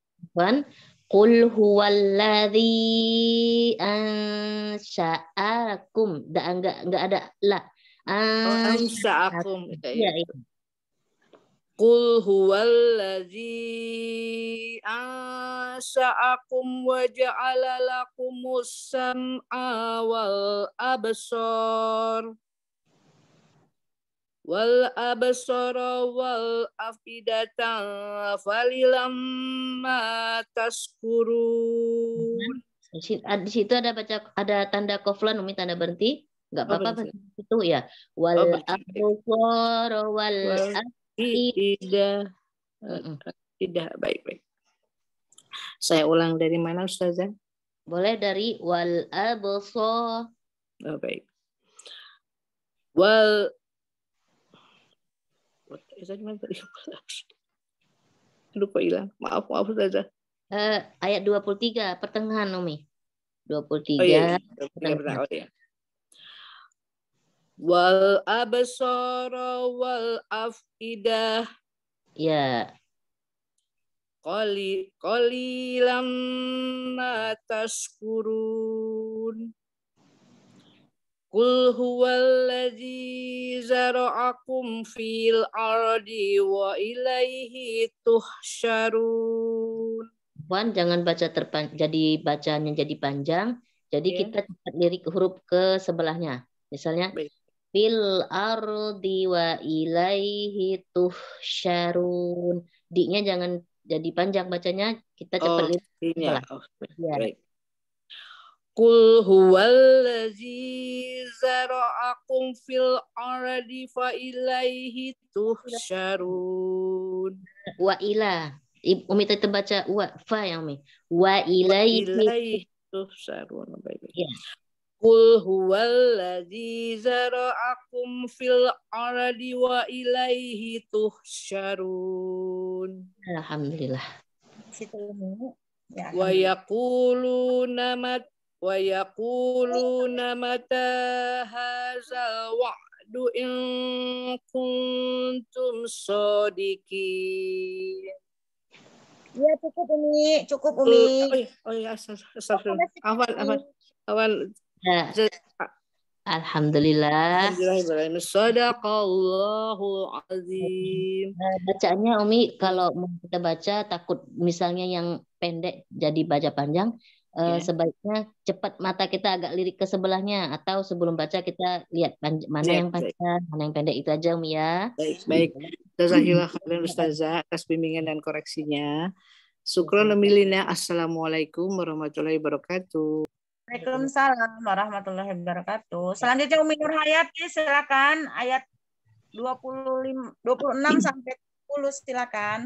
Qul huwallazi ansya'akum. Enggak enggak enggak ada la. Ansha'akum. Oh, iya, ya, iya. Qul huwallazi ansha'akum wa ja'ala lakumus sam'a wal absar wal abasara wal afidata ma taskurun. Ah, di situ ada baca ada tanda koflan umi tanda berhenti. Enggak apa-apa oh, itu ya. Wal oh, absara wal afida. Tidak baik-baik. Saya ulang dari mana Ustazah? Boleh dari wal abasara. Oh, baik. Wal Ustazah cuma tadi? Lupa hilang. Maaf, maaf saja. Eh, ayat 23, pertengahan Umi. 23. Oh, iya, iya. pertengahan. Oh, iya. Wal absara wal afidah. Ya. Qali qalilam ma tashkurun. Qul alladhi zara'akum fil ardi wa ilaihi tuhsyarun. Puan jangan baca terpan jadi bacanya jadi panjang. Jadi yeah. kita cepat lirik huruf ke sebelahnya. Misalnya Baik. fil ardi wa ilaihi tuhsyarun. D-nya jangan jadi panjang bacanya, kita cepat oh, lirik. Oh, iya. Oh, ya. Baik. Kul huwallazi zara'akum fil ardi fa ilaihi tuhsyarun. Wa ila. Umi tetap baca wa fa yang Umi. Wa ilaihi tuhsyarun. Ya. Kul huwallazi zara'akum fil ardi wa ilaihi tuhsyarun. Alhamdulillah. Situ ya, Wa yaquluna mat ويقولون متى هذا الوعد إن كنتم صادقين Ya cukup Umi, cukup Umi. Oh, oh, iya, oh ya, astagfirullah. Awal, awal, awal. Ya. Alhamdulillah. Sadaqallahul azim. Nah, bacanya Umi, kalau kita baca takut misalnya yang pendek jadi baca panjang, yeah. Ya. sebaiknya cepat mata kita agak lirik ke sebelahnya atau sebelum baca kita lihat mana yeah, yang panjang, baik. mana yang pendek itu aja Umi ya. Baik, baik. kalian Ustazah atas bimbingan dan koreksinya. Syukron lemilina. Assalamualaikum warahmatullahi wabarakatuh. Waalaikumsalam warahmatullahi wabarakatuh. Selanjutnya Umi Nur Hayati silakan ayat 25 26 sampai 10 silakan.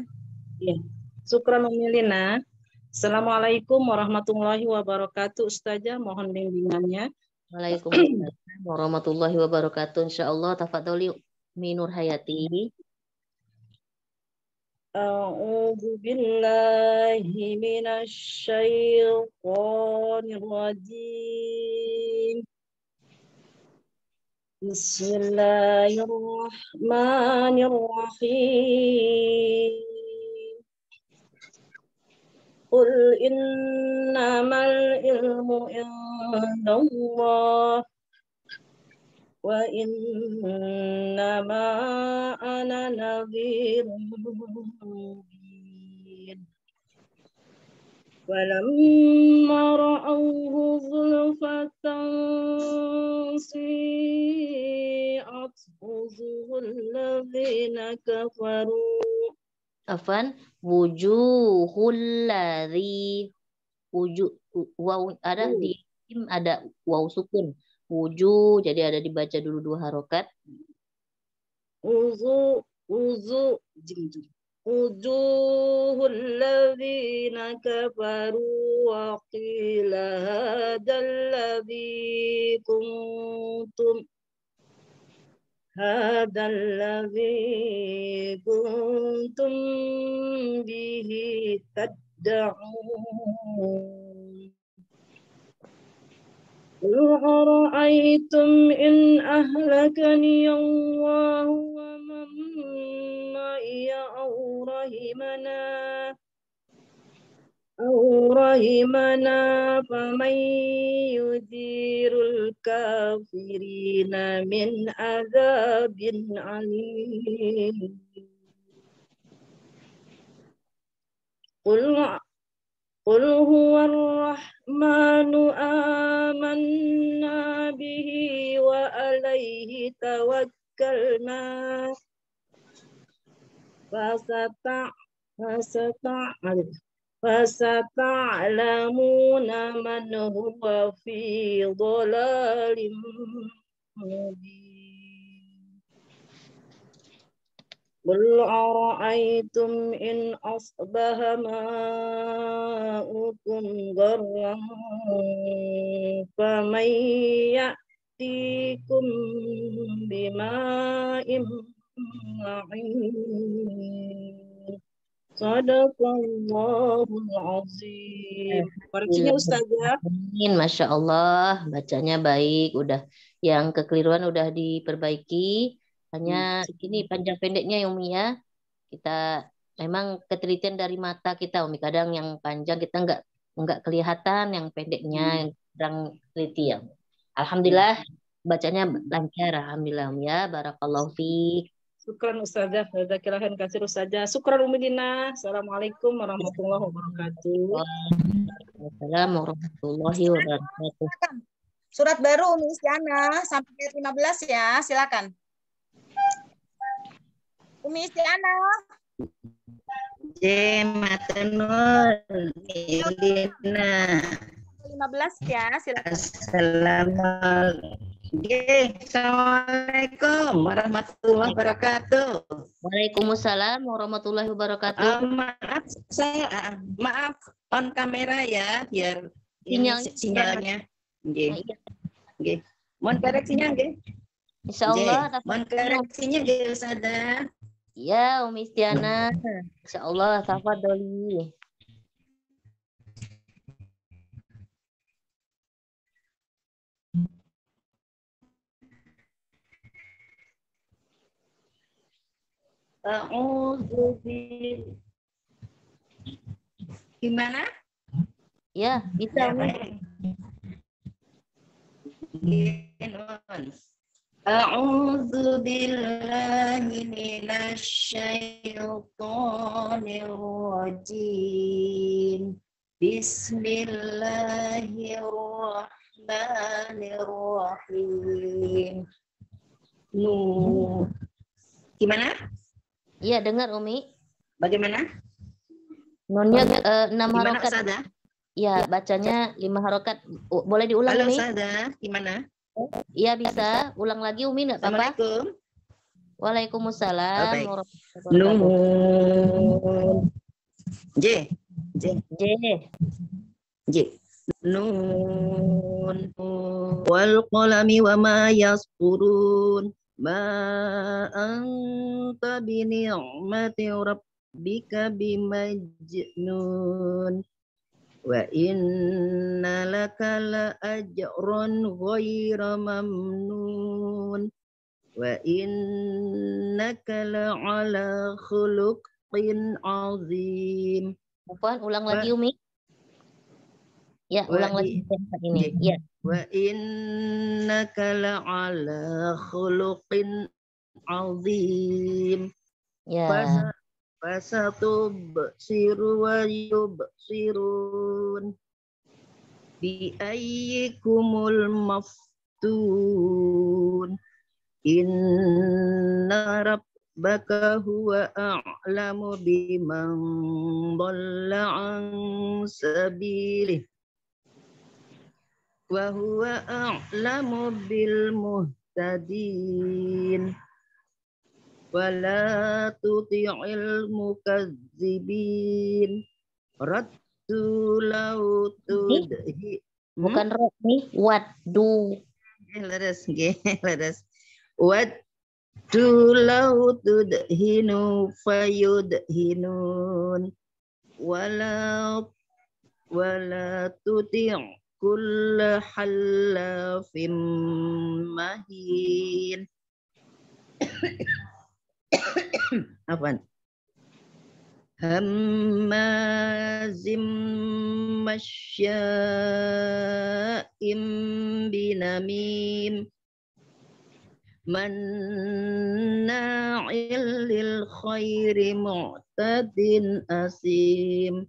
Ya. Syukron memilina. Assalamualaikum warahmatullahi wabarakatuh. Ustazah, mohon bimbingannya. Waalaikumsalam warahmatullahi wabarakatuh. Insyaallah tafadholi Minur Hayati. A'udzu billahi من الشيطان الرجيم قل إنما العلم عند الله وإنما أنا نذير مبين ولما رأوه زلفة سيئت وجوه الذين كفروا afan wujuhul ladzi wujuh waw ada di ada waw sukun wujuh jadi ada dibaca dulu dua harokat wuzu wuzu wujuhul ladzina kafaru wa qila hadzal ladzi kuntum هذا الذي كنتم به تدعون قل أرأيتم إن أهلكني الله ومن معي أو رحمنا أو رحمنا فمن يدير الكافرين من عذاب عليم قل قل هو الرحمن آمنا به وعليه توكلنا فستع فستعلم فستعلمون من هو في ضلال مبين قل أرأيتم إن أصبح ماؤكم غرا فمن يأتيكم بماء معين Sadaqallahul azim. Eh, iya, Ustazah. Iya. Amin, Masya Allah. Bacanya baik. Udah yang kekeliruan udah diperbaiki. Hanya hmm. ini panjang pendeknya Umi ya. Kita memang ketelitian dari mata kita Umi. Kadang yang panjang kita nggak nggak kelihatan yang pendeknya hmm. yang kurang teliti ya. Alhamdulillah hmm. bacanya lancar alhamdulillah Umi ya. Barakallahu fiqh. Syukran Ustazah, jazakillahan kasir Ustazah. Syukran Umi Dina. Assalamualaikum warahmatullahi wabarakatuh. Waalaikumsalam warahmatullahi wabarakatuh. Surat baru Umi Isyana sampai ayat 15 ya, silakan. Umi Isyana. Jematenur Ilina. 15 ya, silakan. Assalamualaikum Assalamualaikum warahmatullahi wabarakatuh. Waalaikumsalam warahmatullahi wabarakatuh. Uh, maaf, saya uh, maaf on kamera ya, biar Sinyal, sinyalnya. Nggih. Ah, Nggih. Iya. Mohon koreksinya Insya Insyaallah. Mohon koreksinya Ustazah. Ya, Umi Istiana. Insyaallah doli. Gimana? Ya, bisa. Iya, Bismillahirrahmanirrahim. Nu. Gimana? Iya, dengar Umi. Bagaimana? Nunnya eh, enam harokat. Iya, Ya, bacanya lima harokat. Boleh diulang, Halo, Umi? Sada. Gimana? Iya, bisa. Ulang lagi, Umi, nggak apa-apa. Assalamualaikum. Waalaikumsalam. Oh, Nun. J. J. J. J. Nun. Wal qalami wa ma yasturun ma anta bi ni'mati rabbika bimajnun wa inna laka la ajran ghayra mamnun wa innaka la ala khuluqin azim Bukan, ulang lagi Umi. Ya, ulang lagi ini. Ya. Wa innaka la'ala khuluqin azim. Ya. Fasatub siru wa sirun Bi ayyikumul maftun. Inna Baka huwa a'lamu biman dhalla an sabilih wa huwa a'lamu bil muhtadin la tuti'il mukazzibin raddu law tudhi hmm? bukan raddu waddu leres nggih leres wad tu law tudhinu fayudhinun wala wala tuti' كل حلاف مهين عفوا هماز مشاء بنميم مناع للخير معتد أثيم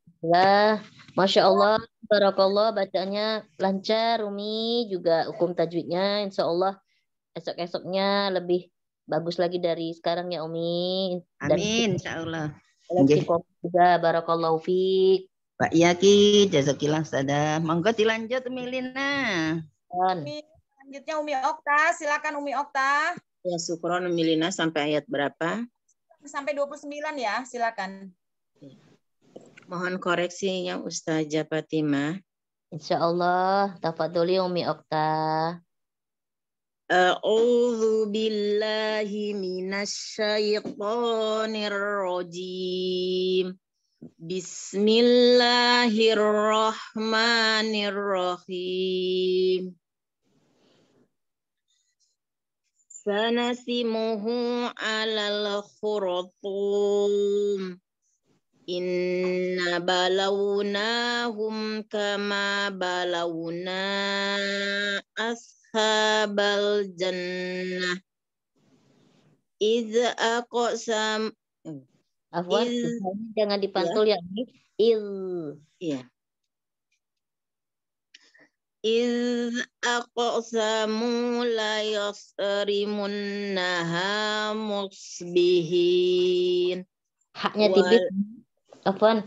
Alhamdulillah. Masya Allah, Barakallah, bacanya lancar, Rumi juga hukum tajwidnya, insya Allah esok-esoknya lebih bagus lagi dari sekarang ya Umi. Amin, insya Allah. juga, Barakallah, Fik. Pak Yaki, jazakillah sada. Monggo dilanjut Umi Lina. Umi, selanjutnya Umi Okta, silakan Umi Okta. Ya, syukur Umi Lina sampai ayat berapa? Sampai 29 ya, silakan. Okay. Mohon koreksinya Ustazah Fatima, Insya Allah. Tafadoli Umi Okta. A'udhu billahi minasyaitonir rajim. Bismillahirrahmanirrahim. Sanasimuhu alal khuratum Inna balawnahum kama balawuna ashabal jannah. Iz aqsam Afwan, Iz... jangan dipantul ya. ya. Iz. Iya. Iz aqsamu la yasrimunnaha musbihin. Haknya tipis. Wal afwan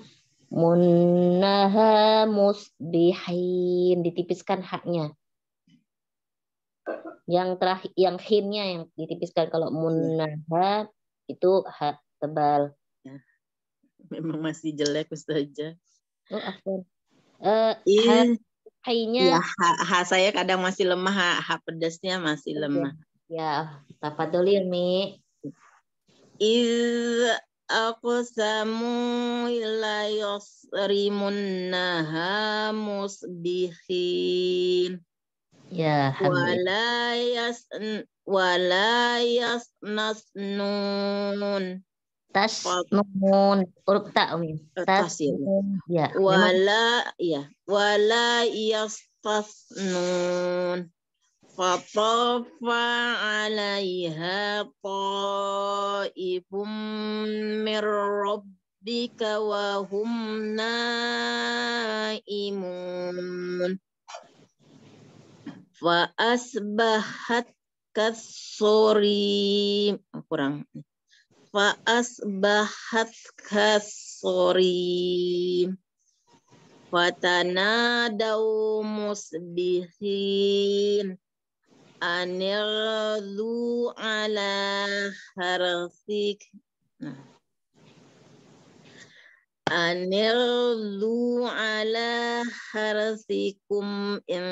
munaha musbihin ditipiskan haknya yang terakhir yang himnya yang ditipiskan kalau munaha itu hak tebal memang masih jelek saja oh afwan eh uh, ya, ha, ha, saya kadang masih lemah ha, ha pedasnya masih iya. lemah ya tafadhol mi iz iya aqsamu la yusrimunnaha musbihin ya Walayas wala yas wala yasnasnun tasnun huruf ta umi eh, tas ya, ya wala ya wala nun Fatafa alaiha ta'ifum mir rabbika wa Fa asbahat kasuri Kurang Fa asbahat kasuri Fatana musbihin anirdu ala harfik nah. anirdu ala harfikum in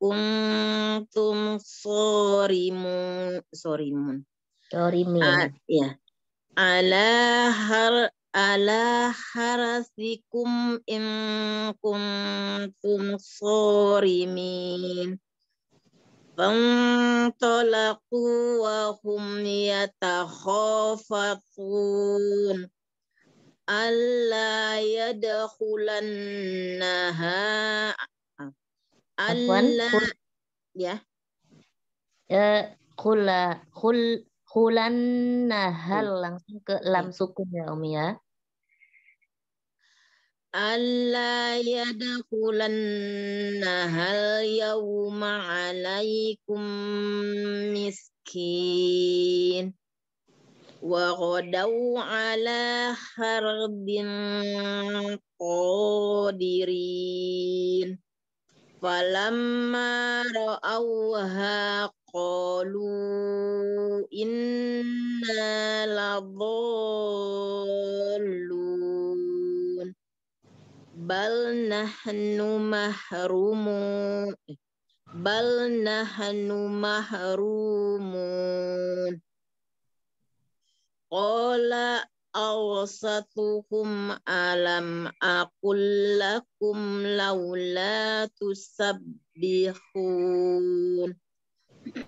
kuntum sorimun sorimun sorimun A, ah, ya ala har ala harasikum in kuntum sorimin فانطلقوا وهم يتخافتون ألا يدخلنها ألا ya eh, kula kul kulan langsung ke lam iya. sukun ya Om ya alla yadkhulanna yauma alaikum miskin wa ghadaw ala harbin qadirin falamma ra'awha qalu inna ladallun bal nahnu mahrumun bal nahnu mahrumun qala awsatukum alam aqul lakum laula tusabbihun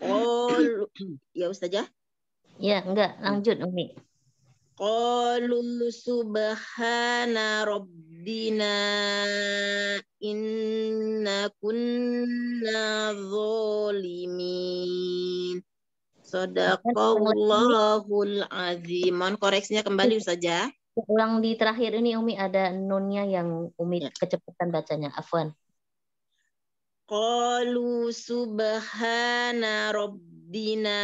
Oh, ya ustazah ya enggak lanjut Umi qalul subhana rabbina inna kunna zalimin. Sadaqallahul azim. Mohon koreksinya kembali saja. Ulang di terakhir ini Umi ada nunnya yang Umi ya. kecepatan bacanya. Afwan. Qalu subhana rabbina Dina,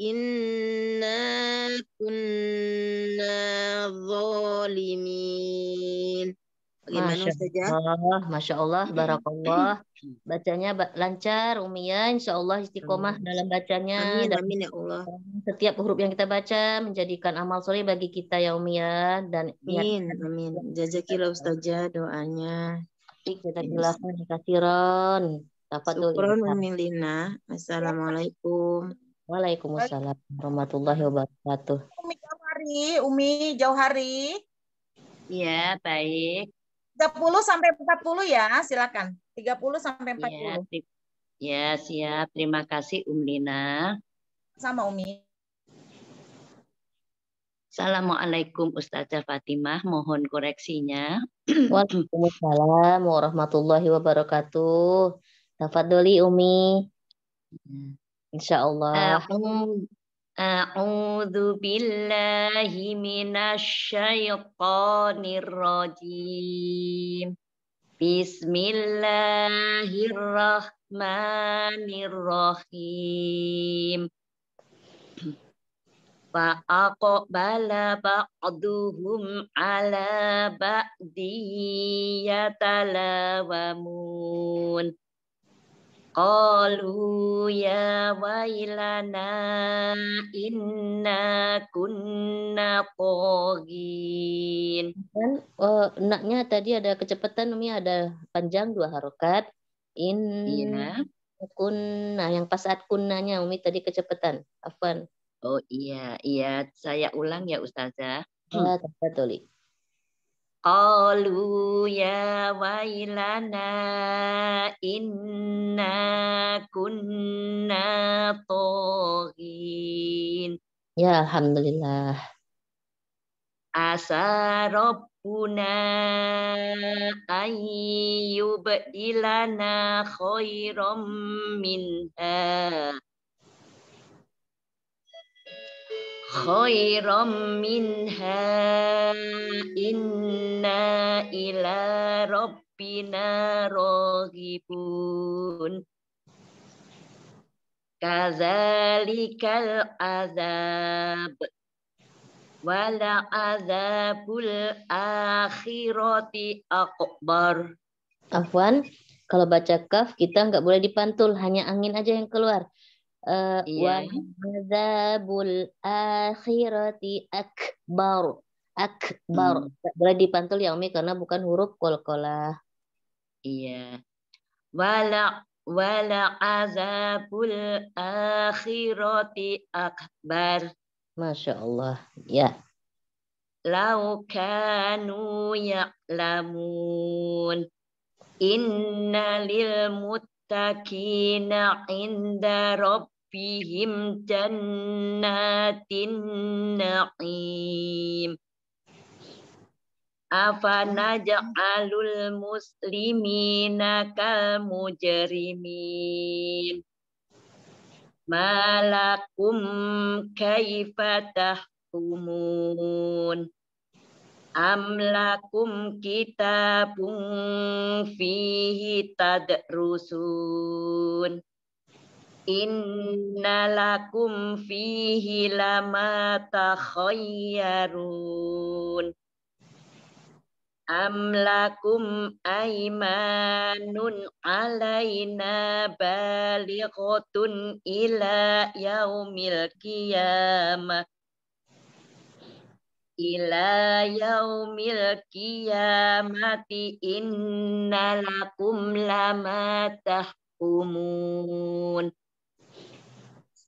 inna kunna zalimin. Masya Allah, Masya Allah, Barakallah. Bacanya lancar, ya. Insya Allah istiqomah amin. dalam bacanya. Amin, dan amin ya Allah. Setiap huruf yang kita baca menjadikan amal soleh bagi kita ya ya. Dan amin, amin. Jajakilah Ustazah doanya. Kita dilakukan kasiron. Tafatul Milina. Assalamualaikum. Waalaikumsalam warahmatullahi wabarakatuh. Umi Jauhari, Umi Jauhari. Iya, baik. 30 sampai 40 ya, silakan. 30 sampai 40. Ya, ya siap. Terima kasih Um Lina. Sama Umi. Assalamualaikum Ustazah Fatimah, mohon koreksinya. Waalaikumsalam warahmatullahi wabarakatuh. Tafadoli Umi. Iya. Insya Allah. A'udhu billahi minash rajim. Bismillahirrahmanirrahim. Fa'aqbala ba'duhum ala ba'di yatalawamun. Qalu ya wailana inna kunna togin. Kan uh, naknya tadi ada kecepatan Umi ada panjang dua harokat. Inna iya. kunna yang pas saat kunnanya Umi tadi kecepatan. Afwan. Oh iya, iya saya ulang ya Ustazah. Ya, Qalu ya wailana inna kunna tohin. Ya Alhamdulillah. Asa Rabbuna ayyubdilana khairam minha خيرا منها إنا إلى ربنا راغبون كذلك العذاب azabul الآخرة أكبر Afwan, kalau baca kaf kita nggak boleh dipantul, hanya angin aja yang keluar. Uh, Wa mazabul akhirati akbar. Akbar. Hmm. Tidak boleh dipantul ya Umi karena bukan huruf kolkolah. Iya. Wala wala azabul akhirati akbar. Masya Allah. Ya. Lau kanu ya'lamun. Inna lil mut muttaqina inda rabbihim jannatin na'im afana ja'alul muslimina kal mujrimin malakum kaifatahumun amlakum kitabun fihi tadrusun innalakum fihi lama takhayyarun amlakum aimanun alaina balighatun ila yaumil qiyamah ila yaumil qiyamati inna lakum lama tahkumun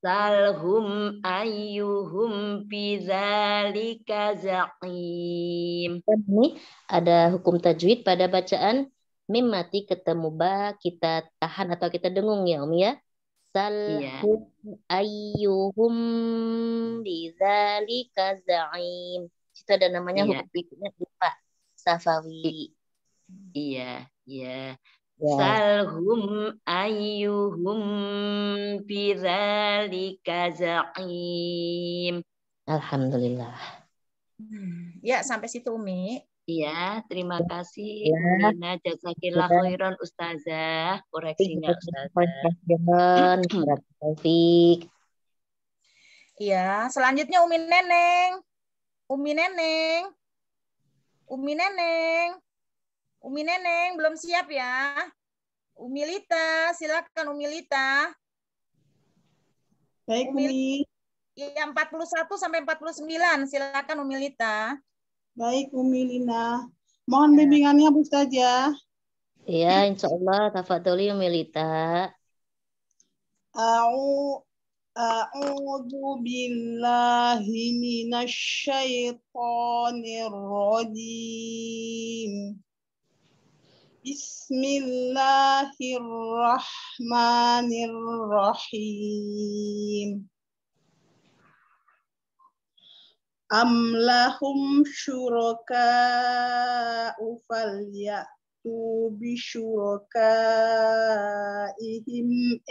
salhum ayyuhum bidzalika za'im ini ada hukum tajwid pada bacaan mim mati ketemu ba kita tahan atau kita dengung ya Om ya iya. salhum ayyuhum bidzalika za'im itu ada namanya yeah. hukum Pak Safawi. Iya, iya. Yeah. Salhum ayyuhum bidzalika za'im. Alhamdulillah. Ya, sampai situ Umi. Iya, terima kasih. Ya. Mina jazakillah ya. khairan ustazah. Koreksinya ustazah. Iya, selanjutnya Umi Neneng. Umi Neneng. Umi Neneng. Umi Neneng belum siap ya. Umi Lita, silakan Umi Lita. Baik, Umi. Iya, 41 sampai 49. Silakan Umi Lita. Baik, Umi Lina. Mohon bimbingannya Bu saja. Ya. Iya, insya Allah. Tafadoli Umi Lita. A'u أعوذ بالله من الشيطان الرجيم بسم الله الرحمن الرحيم أم لهم شركاء فليأتوا tu bisyukaihim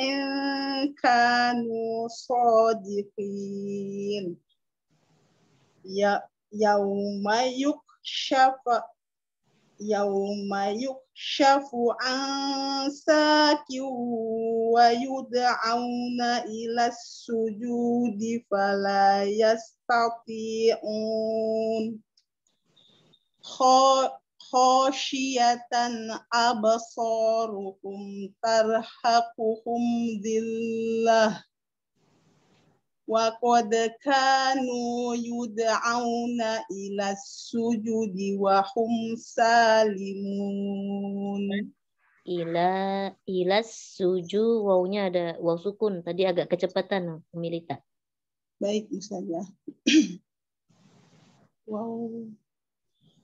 inkanu sadiqin ya yauma yukshafa yauma yukshafu an sakiu wa yud'auna ila sujudi fala yastati'un khaw khashiyatan abasaruhum tarhaquhum dhillah wa qad kanu yud'auna ila sujudi wa hum salimun ila ila suju wawnya ada waw sukun tadi agak kecepatan pemilita baik misalnya wow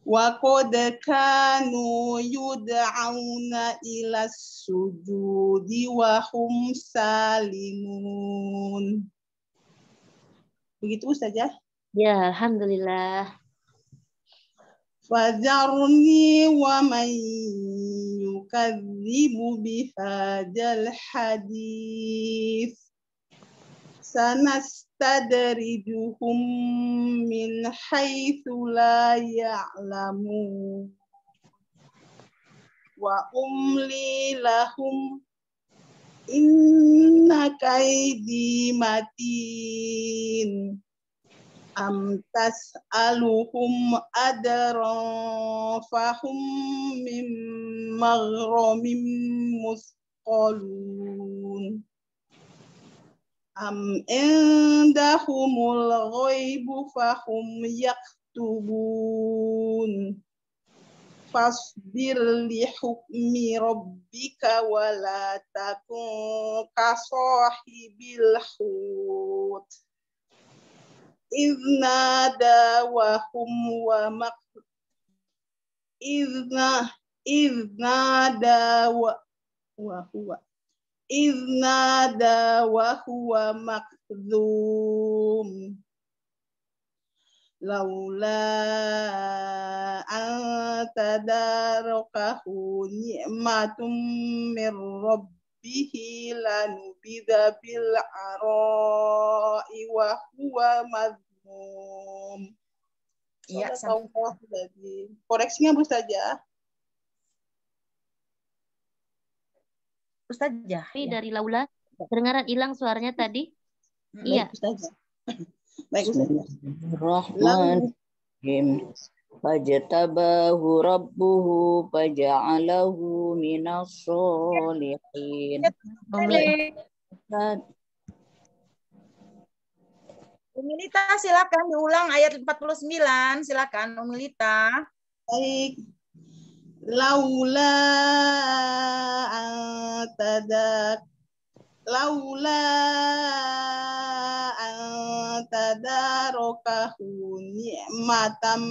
وقد كانوا يدعون إلى السجود وهم سالمون begitu saja ya alhamdulillah Fajarni wa man yukadzibu bihadzal hadis sanas تدرجهم من حيث لا يعلمون وأملي لهم إن كيدي متين أم تسألهم أدرا فهم من مغرم مثقلون أم عندهم الغيب فهم يكتبون فاصبر لحكم ربك ولا تكن كصاحب الحوت إذ نادى وهم ومق إذ نادى وهو iznada wa huwa makdum laula an ni'matum min rabbih lanubidha bil ara'i wa huwa madhum Iya, sampai. Koreksinya Bu saja. Ustazah. Tapi ya. dari Laula kedengaran hilang suaranya tadi. Mm, iya. Baik, iya. Ustazah. Baik Ustazah. Rahman. Rahim. rabbuhu faja'alahu minas solihin. Umilita silakan diulang ayat 49 silakan Umilita. Baik laula antada laula antadarokahu ni'matam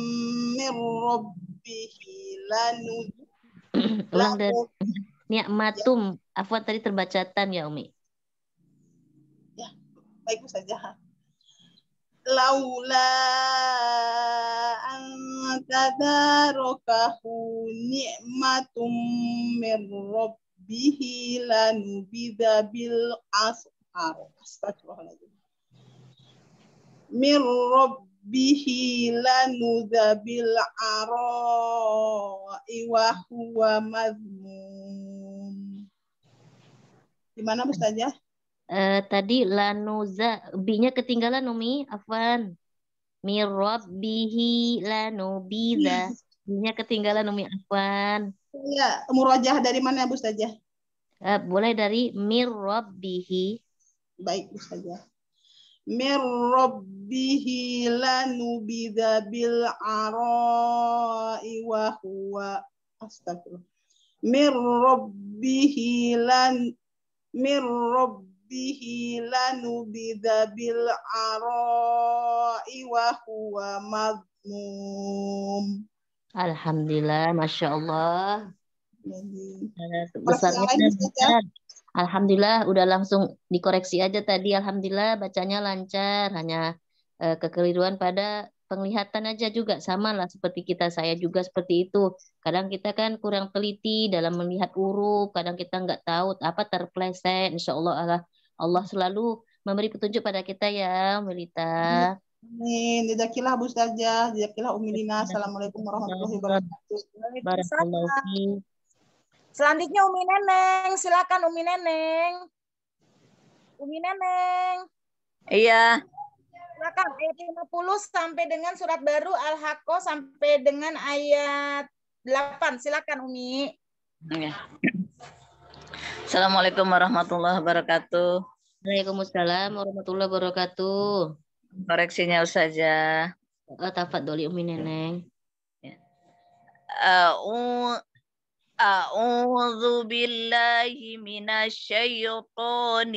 min rabbihi lanud ulang dari ni'matum afwan tadi terbaca tam ya Umi ya baik saja laula antadarokahu ni'matum min rabbih lanubidha bil ashar astagfirullahaladzim min lanudha bil ara'i wa huwa madhmum di mana Ustazah? uh, tadi lanuza binya ketinggalan Umi afwan mirabbihi lanubiza binya ketinggalan Umi afwan iya murajah dari mana Bu saja uh, eh, boleh dari mirabbihi baik Bu saja mirabbihi lanubiza bil arai wa huwa astagfirullah mirabbihi lan mirabbihi rabbihi lanubidha bil arai wa huwa Alhamdulillah, Masya Allah. Alhamdulillah, udah langsung dikoreksi aja tadi. Alhamdulillah, bacanya lancar. Hanya eh, kekeliruan pada penglihatan aja juga. Sama lah seperti kita, saya juga seperti itu. Kadang kita kan kurang teliti dalam melihat huruf. Kadang kita nggak tahu apa terpleset. Insya Allah, Allah Allah selalu memberi petunjuk pada kita ya, Melita. Amin. Jazakilah Bu Ustazah, jazakilah Umi Lina. Assalamualaikum warahmatullahi wabarakatuh. Selanjutnya Umi Neneng, silakan Umi Neneng. Umi Neneng. Iya. Silakan ayat 50 sampai dengan surat baru Al-Haqqah sampai dengan ayat 8. Silakan Umi. Iya. Assalamualaikum warahmatullahi wabarakatuh. Waalaikumsalam warahmatullahi wabarakatuh. Koreksinya saja. Oh, eh, tafat doli umi neneng. Uh, billahi بالله من الشيطان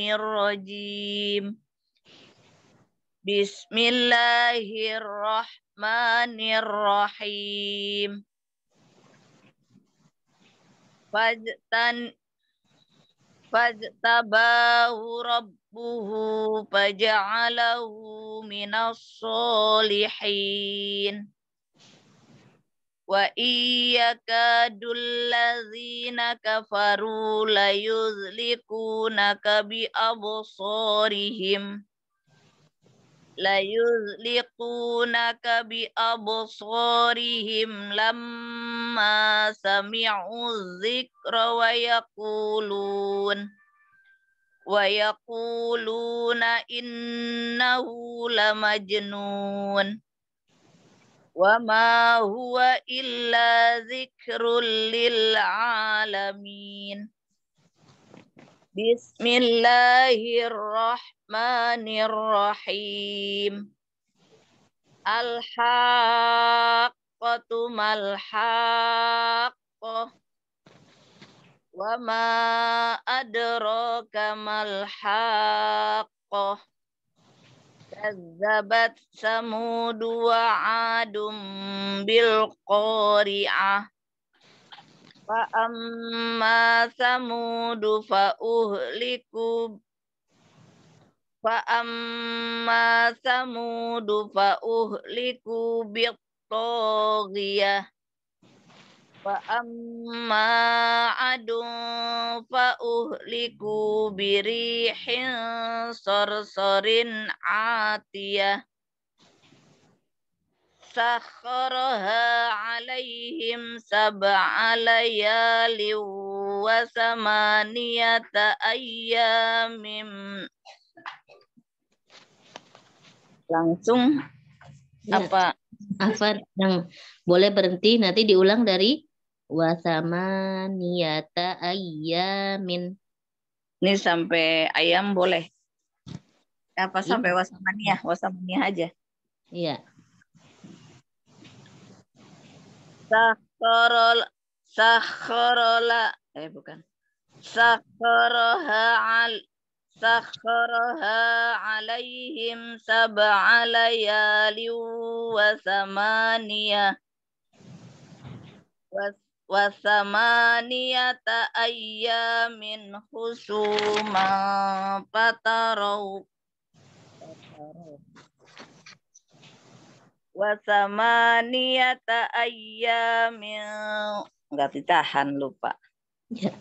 الرجيم fajtabahu rabbuhu faja'alahu minas solihin wa iyyakadul ladzina kafaru la yuzlikunaka bi absarihim ليزلقونك بأبصارهم لما سمعوا الذكر ويقولون ويقولون إنه لمجنون وما هو إلا ذكر للعالمين Bismillahirrahmanirrahim. Al-haqqatu mal Wa ma adraka mal-haqqah. Kazzabat samudu wa adum bil qari'ah Fa'amma samudu fa'uhliku Fa'amma samudu fa'uhliku bi'togiyah Fa'amma adun fa'uhliku birihin sorsorin atiyah سخرها عليهم سبع ليال وثمانية أيام langsung ya. apa Afan yang boleh berhenti nanti diulang dari wasama niyata ayamin ini sampai ayam boleh apa sampai wasamania wasamania aja iya sahkarol sahkarola eh bukan Sahroha al sahkaroha alaihim sab'a layali wa samaniya wa samaniya ta ayyamin husuma fataraw fataraw wa samaniyata ayyamin enggak ditahan lupa ya.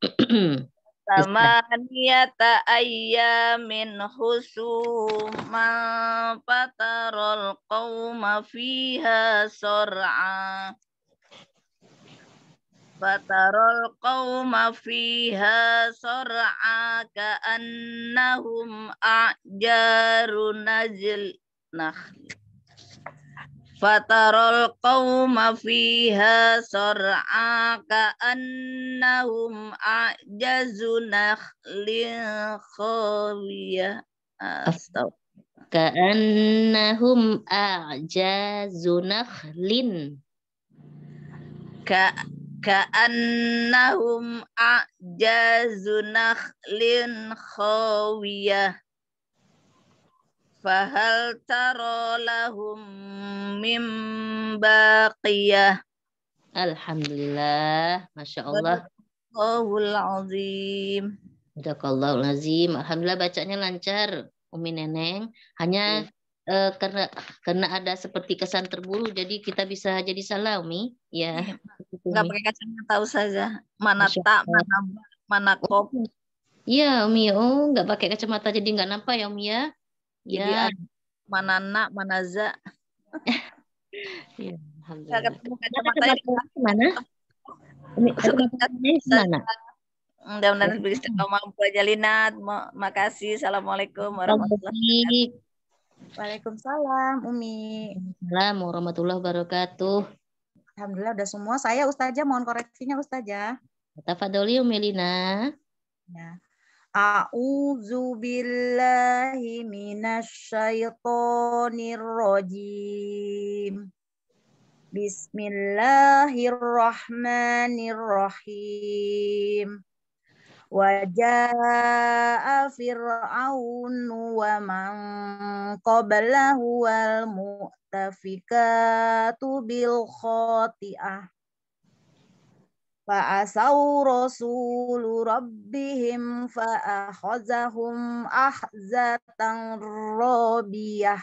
Samaniyata ayyamin husuman fatarol qawma fiha sor'a Fatarol qawma fiha sor'a ka'annahum a'jaru najl nakhli fatarol qawma fiha sor'a ka'annahum a'jazu nakhlin khawiyah astagfirullah Ka'annahum a'jazu nakhlin. Ka ka'annahum a'jazu nakhlin khawiyah fahal taro lahum mim baqiyah. Alhamdulillah, Masya Allah. Allahul Azim. Barakallahu Azim. Alhamdulillah bacanya lancar, Umi Neneng. Hanya uh, karena karena ada seperti kesan terburu jadi kita bisa jadi salah Umi ya nggak pakai kacamata saja mana Masya tak mana mana kok iya Umi oh nggak pakai kacamata jadi nggak nampak ya Umi ya Ya. Jadi mana nak, mana za. ya, alhamdulillah. Saya ketemu kacamatanya di mana? Ini mana? Mudah-mudahan ya. bisa mampu aja Makasih. Assalamualaikum warahmatullahi wabarakatuh. Waalaikumsalam Umi. Waalaikumsalam warahmatullahi wabarakatuh. Alhamdulillah udah semua. Saya Ustazah mohon koreksinya Ustazah. Tafadoli Umi Lina. Ya. A'udzu billahi minasyaitonir rajim. Bismillahirrahmanirrahim. Wajaa Fir'aun wa man qablahu wal mu'tafikatu bil khati'ah فعصوا رسول ربهم فأخذهم أحزة رابية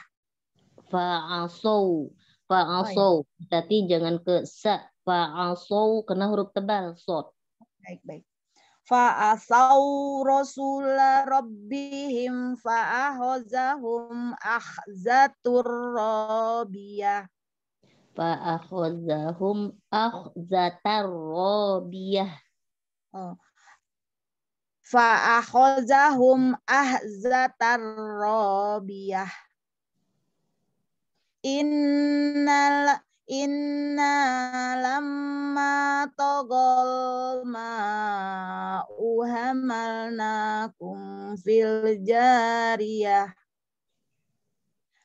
فعصوا fa'asau. Tapi jangan ke sa. Fa'asau kena huruf tebal. Sot. Baik, baik. Fa'asau rasul rabbihim fa'ahozahum ahzatur rabiyah fa'akhazahum akhzatar robiyah. Oh. Fa'akhazahum ahzatar robiyah. Innal inna lamma tagal ma uhamalnakum fil jariyah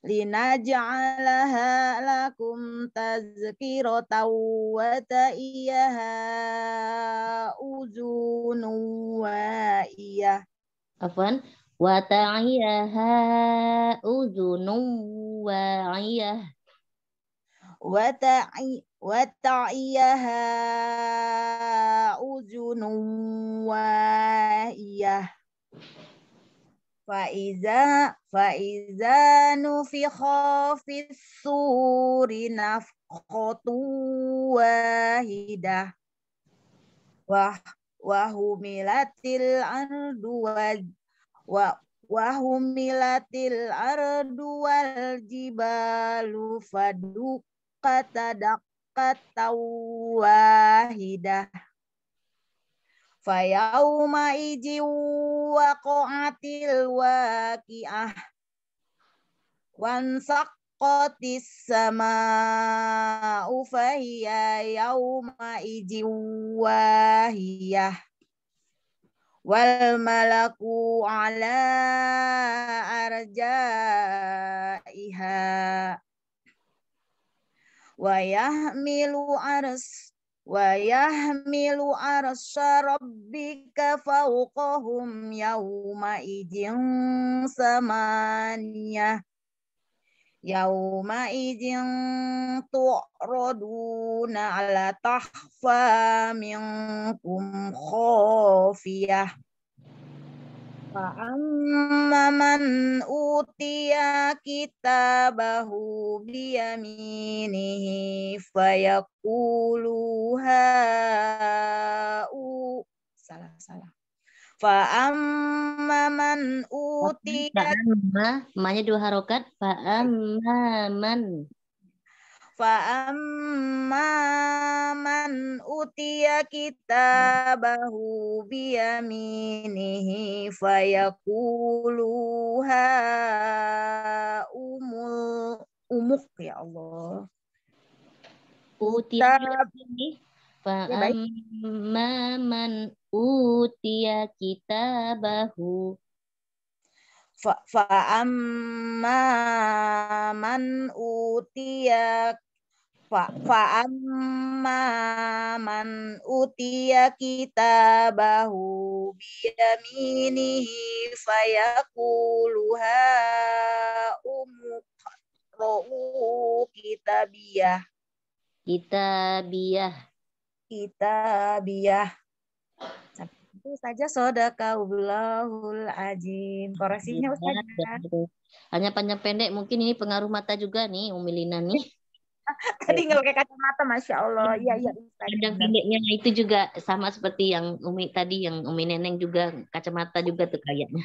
لنجعلها لكم تذكرة وتأيها أذن واعية عفوا وتعيها أذن واعية وتعي وتعيها أذن واعية Faiza faiza fi khafis suri nafqatu wahidah wah wahumilatil ardu wa wahumilatil ardu wal jibalu fadu kata wahidah Fayauma iji waqa'atil waqi'ah. Wansak kotis sama ufahiya yauma iji wahiyah wal malaku ala arjaiha wa yahmilu ars ويحمل عرش ربك فوقهم يومئذ ثمانية يومئذ تعرضون على تحفى منكم خافيه Fa'amman utiya kitabahu biyaminihi fayakulu ha'u. Salah, salah. Fa'amman utiya. Mama, mamanya dua harokat. Fa'amman. Fa'amma man utiya kitabahu biyaminihi fayakulu umul umuk ya Allah. Utiya ya, fa'amma man utiya kitabahu fa'amma man utiya Fa amma man utiya kitabahu biyaminihi fayakuluha kita kitabiyah kitabiyah kitabiyah itu saja sodakaulahul azim koresinya Ustaz iya, hanya panjang pendek mungkin ini pengaruh mata juga nih umilina nih tadi iya. nggak pakai kacamata, masya Allah. Iya, iya iya. Kadang pendeknya itu juga sama seperti yang Umi tadi, yang Umi Neneng juga kacamata juga tuh kayaknya.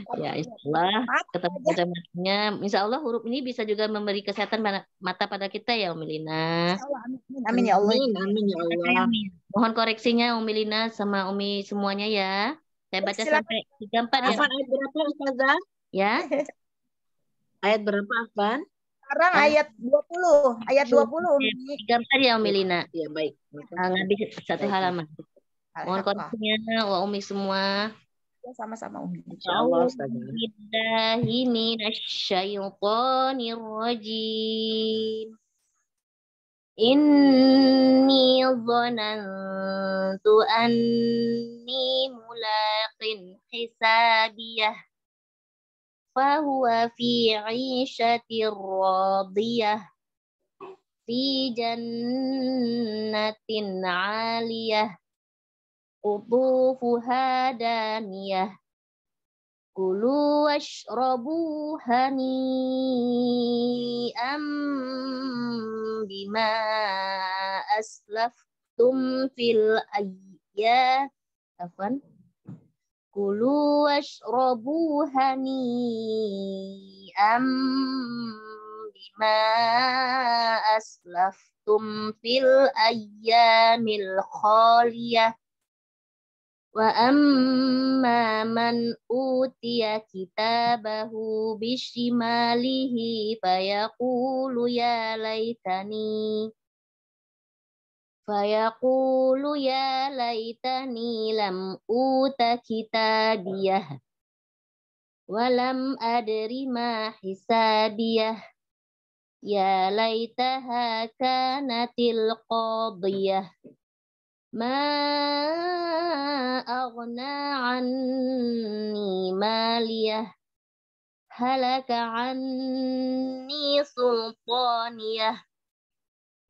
ya iya. Insyaallah ketemu kacamatanya. Insya Allah huruf ini bisa juga memberi kesehatan mata pada kita ya Umi Lina. Amin, amin ya Allah. Amin, amin ya Allah. Amin. Mohon koreksinya Umi Lina sama Umi semuanya ya. Saya baca Silahkan. sampai tiga empat ya. ayat berapa Ustazah? Ya. Ayat berapa Afan? Sekarang ah. ayat 20, ayat 20 Umi. Tiga tadi ya Umi Lina. Ya baik. Uh, ngabis satu halaman. Mohon koreksinya wa Umi semua. Ya, sama-sama Umi. Insyaallah Billahi Inni dhanantu anni mulaqin hisabiyah. فهو في عيشة راضية في جنة عالية قطوفها دانية كلوا واشربوا هنيئا بما أسلفتم في الأيام عفوا Kulu washrabu hani'am bima aslaftum fil ayyamil khaliyah. Wa amma man utiya kitabahu bishimalihi fayaqulu ya laitani Fayaqulu ya laitani lam uta kitabiyah walam adri ma hisabiyah ya laitaha kanatil qadiyah ma aghna anni maliyah halaka anni sultaniyah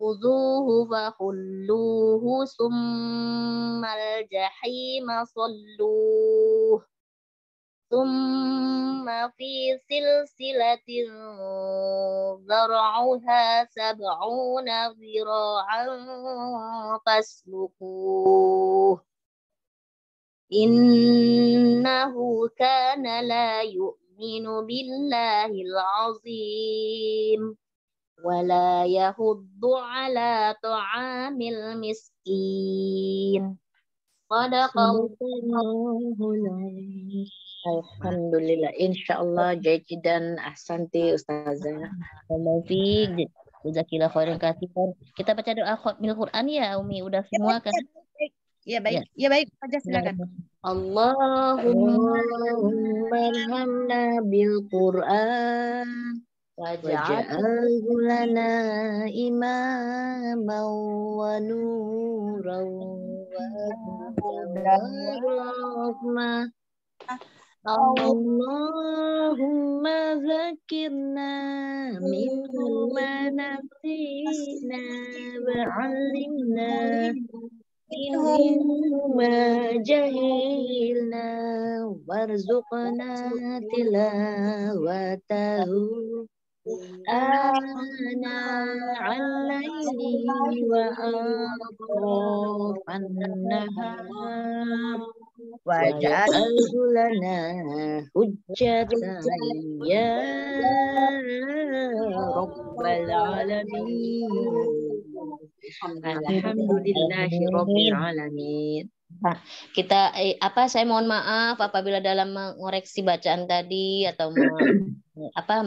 خذوه فخلوه ثم الجحيم صلوه ثم في سلسلة ذرعها سبعون ذراعا فاسلكوه إنه كان لا يؤمن بالله العظيم ولا يهض على طعام المسكين صدق الله Alhamdulillah, insya Allah Jaji dan Ahsanti Ustazah. Taufik, Jazakilah khairan katsiran. Kita baca doa khatmil Quran ya Umi, udah ya, semua kan? Ya, ya baik, ya, ya baik, aja silakan. Allahumma alhamna bil Quran وجعله لنا إماما ونورا ورحمة اللهم ذكرنا منه ما نسينا وعلمنا منه ما جهلنا وارزقنا تلاوته آناء الليل وأطراف النهار واجعله لنا حجة يا رب العالمين الحمد لله رب العالمين Nah, kita eh, apa saya mohon maaf apabila dalam mengoreksi bacaan tadi atau apa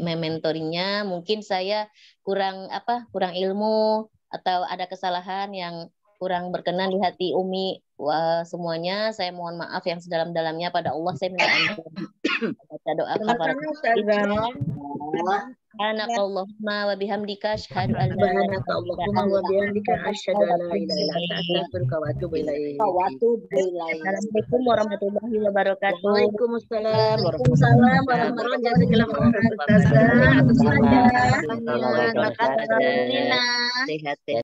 mementorinya mungkin saya kurang apa kurang ilmu atau ada kesalahan yang kurang berkenan di hati Umi Wah, semuanya saya mohon maaf yang sedalam-dalamnya pada Allah saya minta ampun baca doa kepada Subhanaka Allahumma wa bihamdika asyhadu an la ilaha illa wa bihamdika asyhadu an la ilaha illa anta astaghfiruka wa atubu Assalamualaikum warahmatullahi wabarakatuh. Waalaikumsalam warahmatullahi wabarakatuh. Jazakallahu Sehat.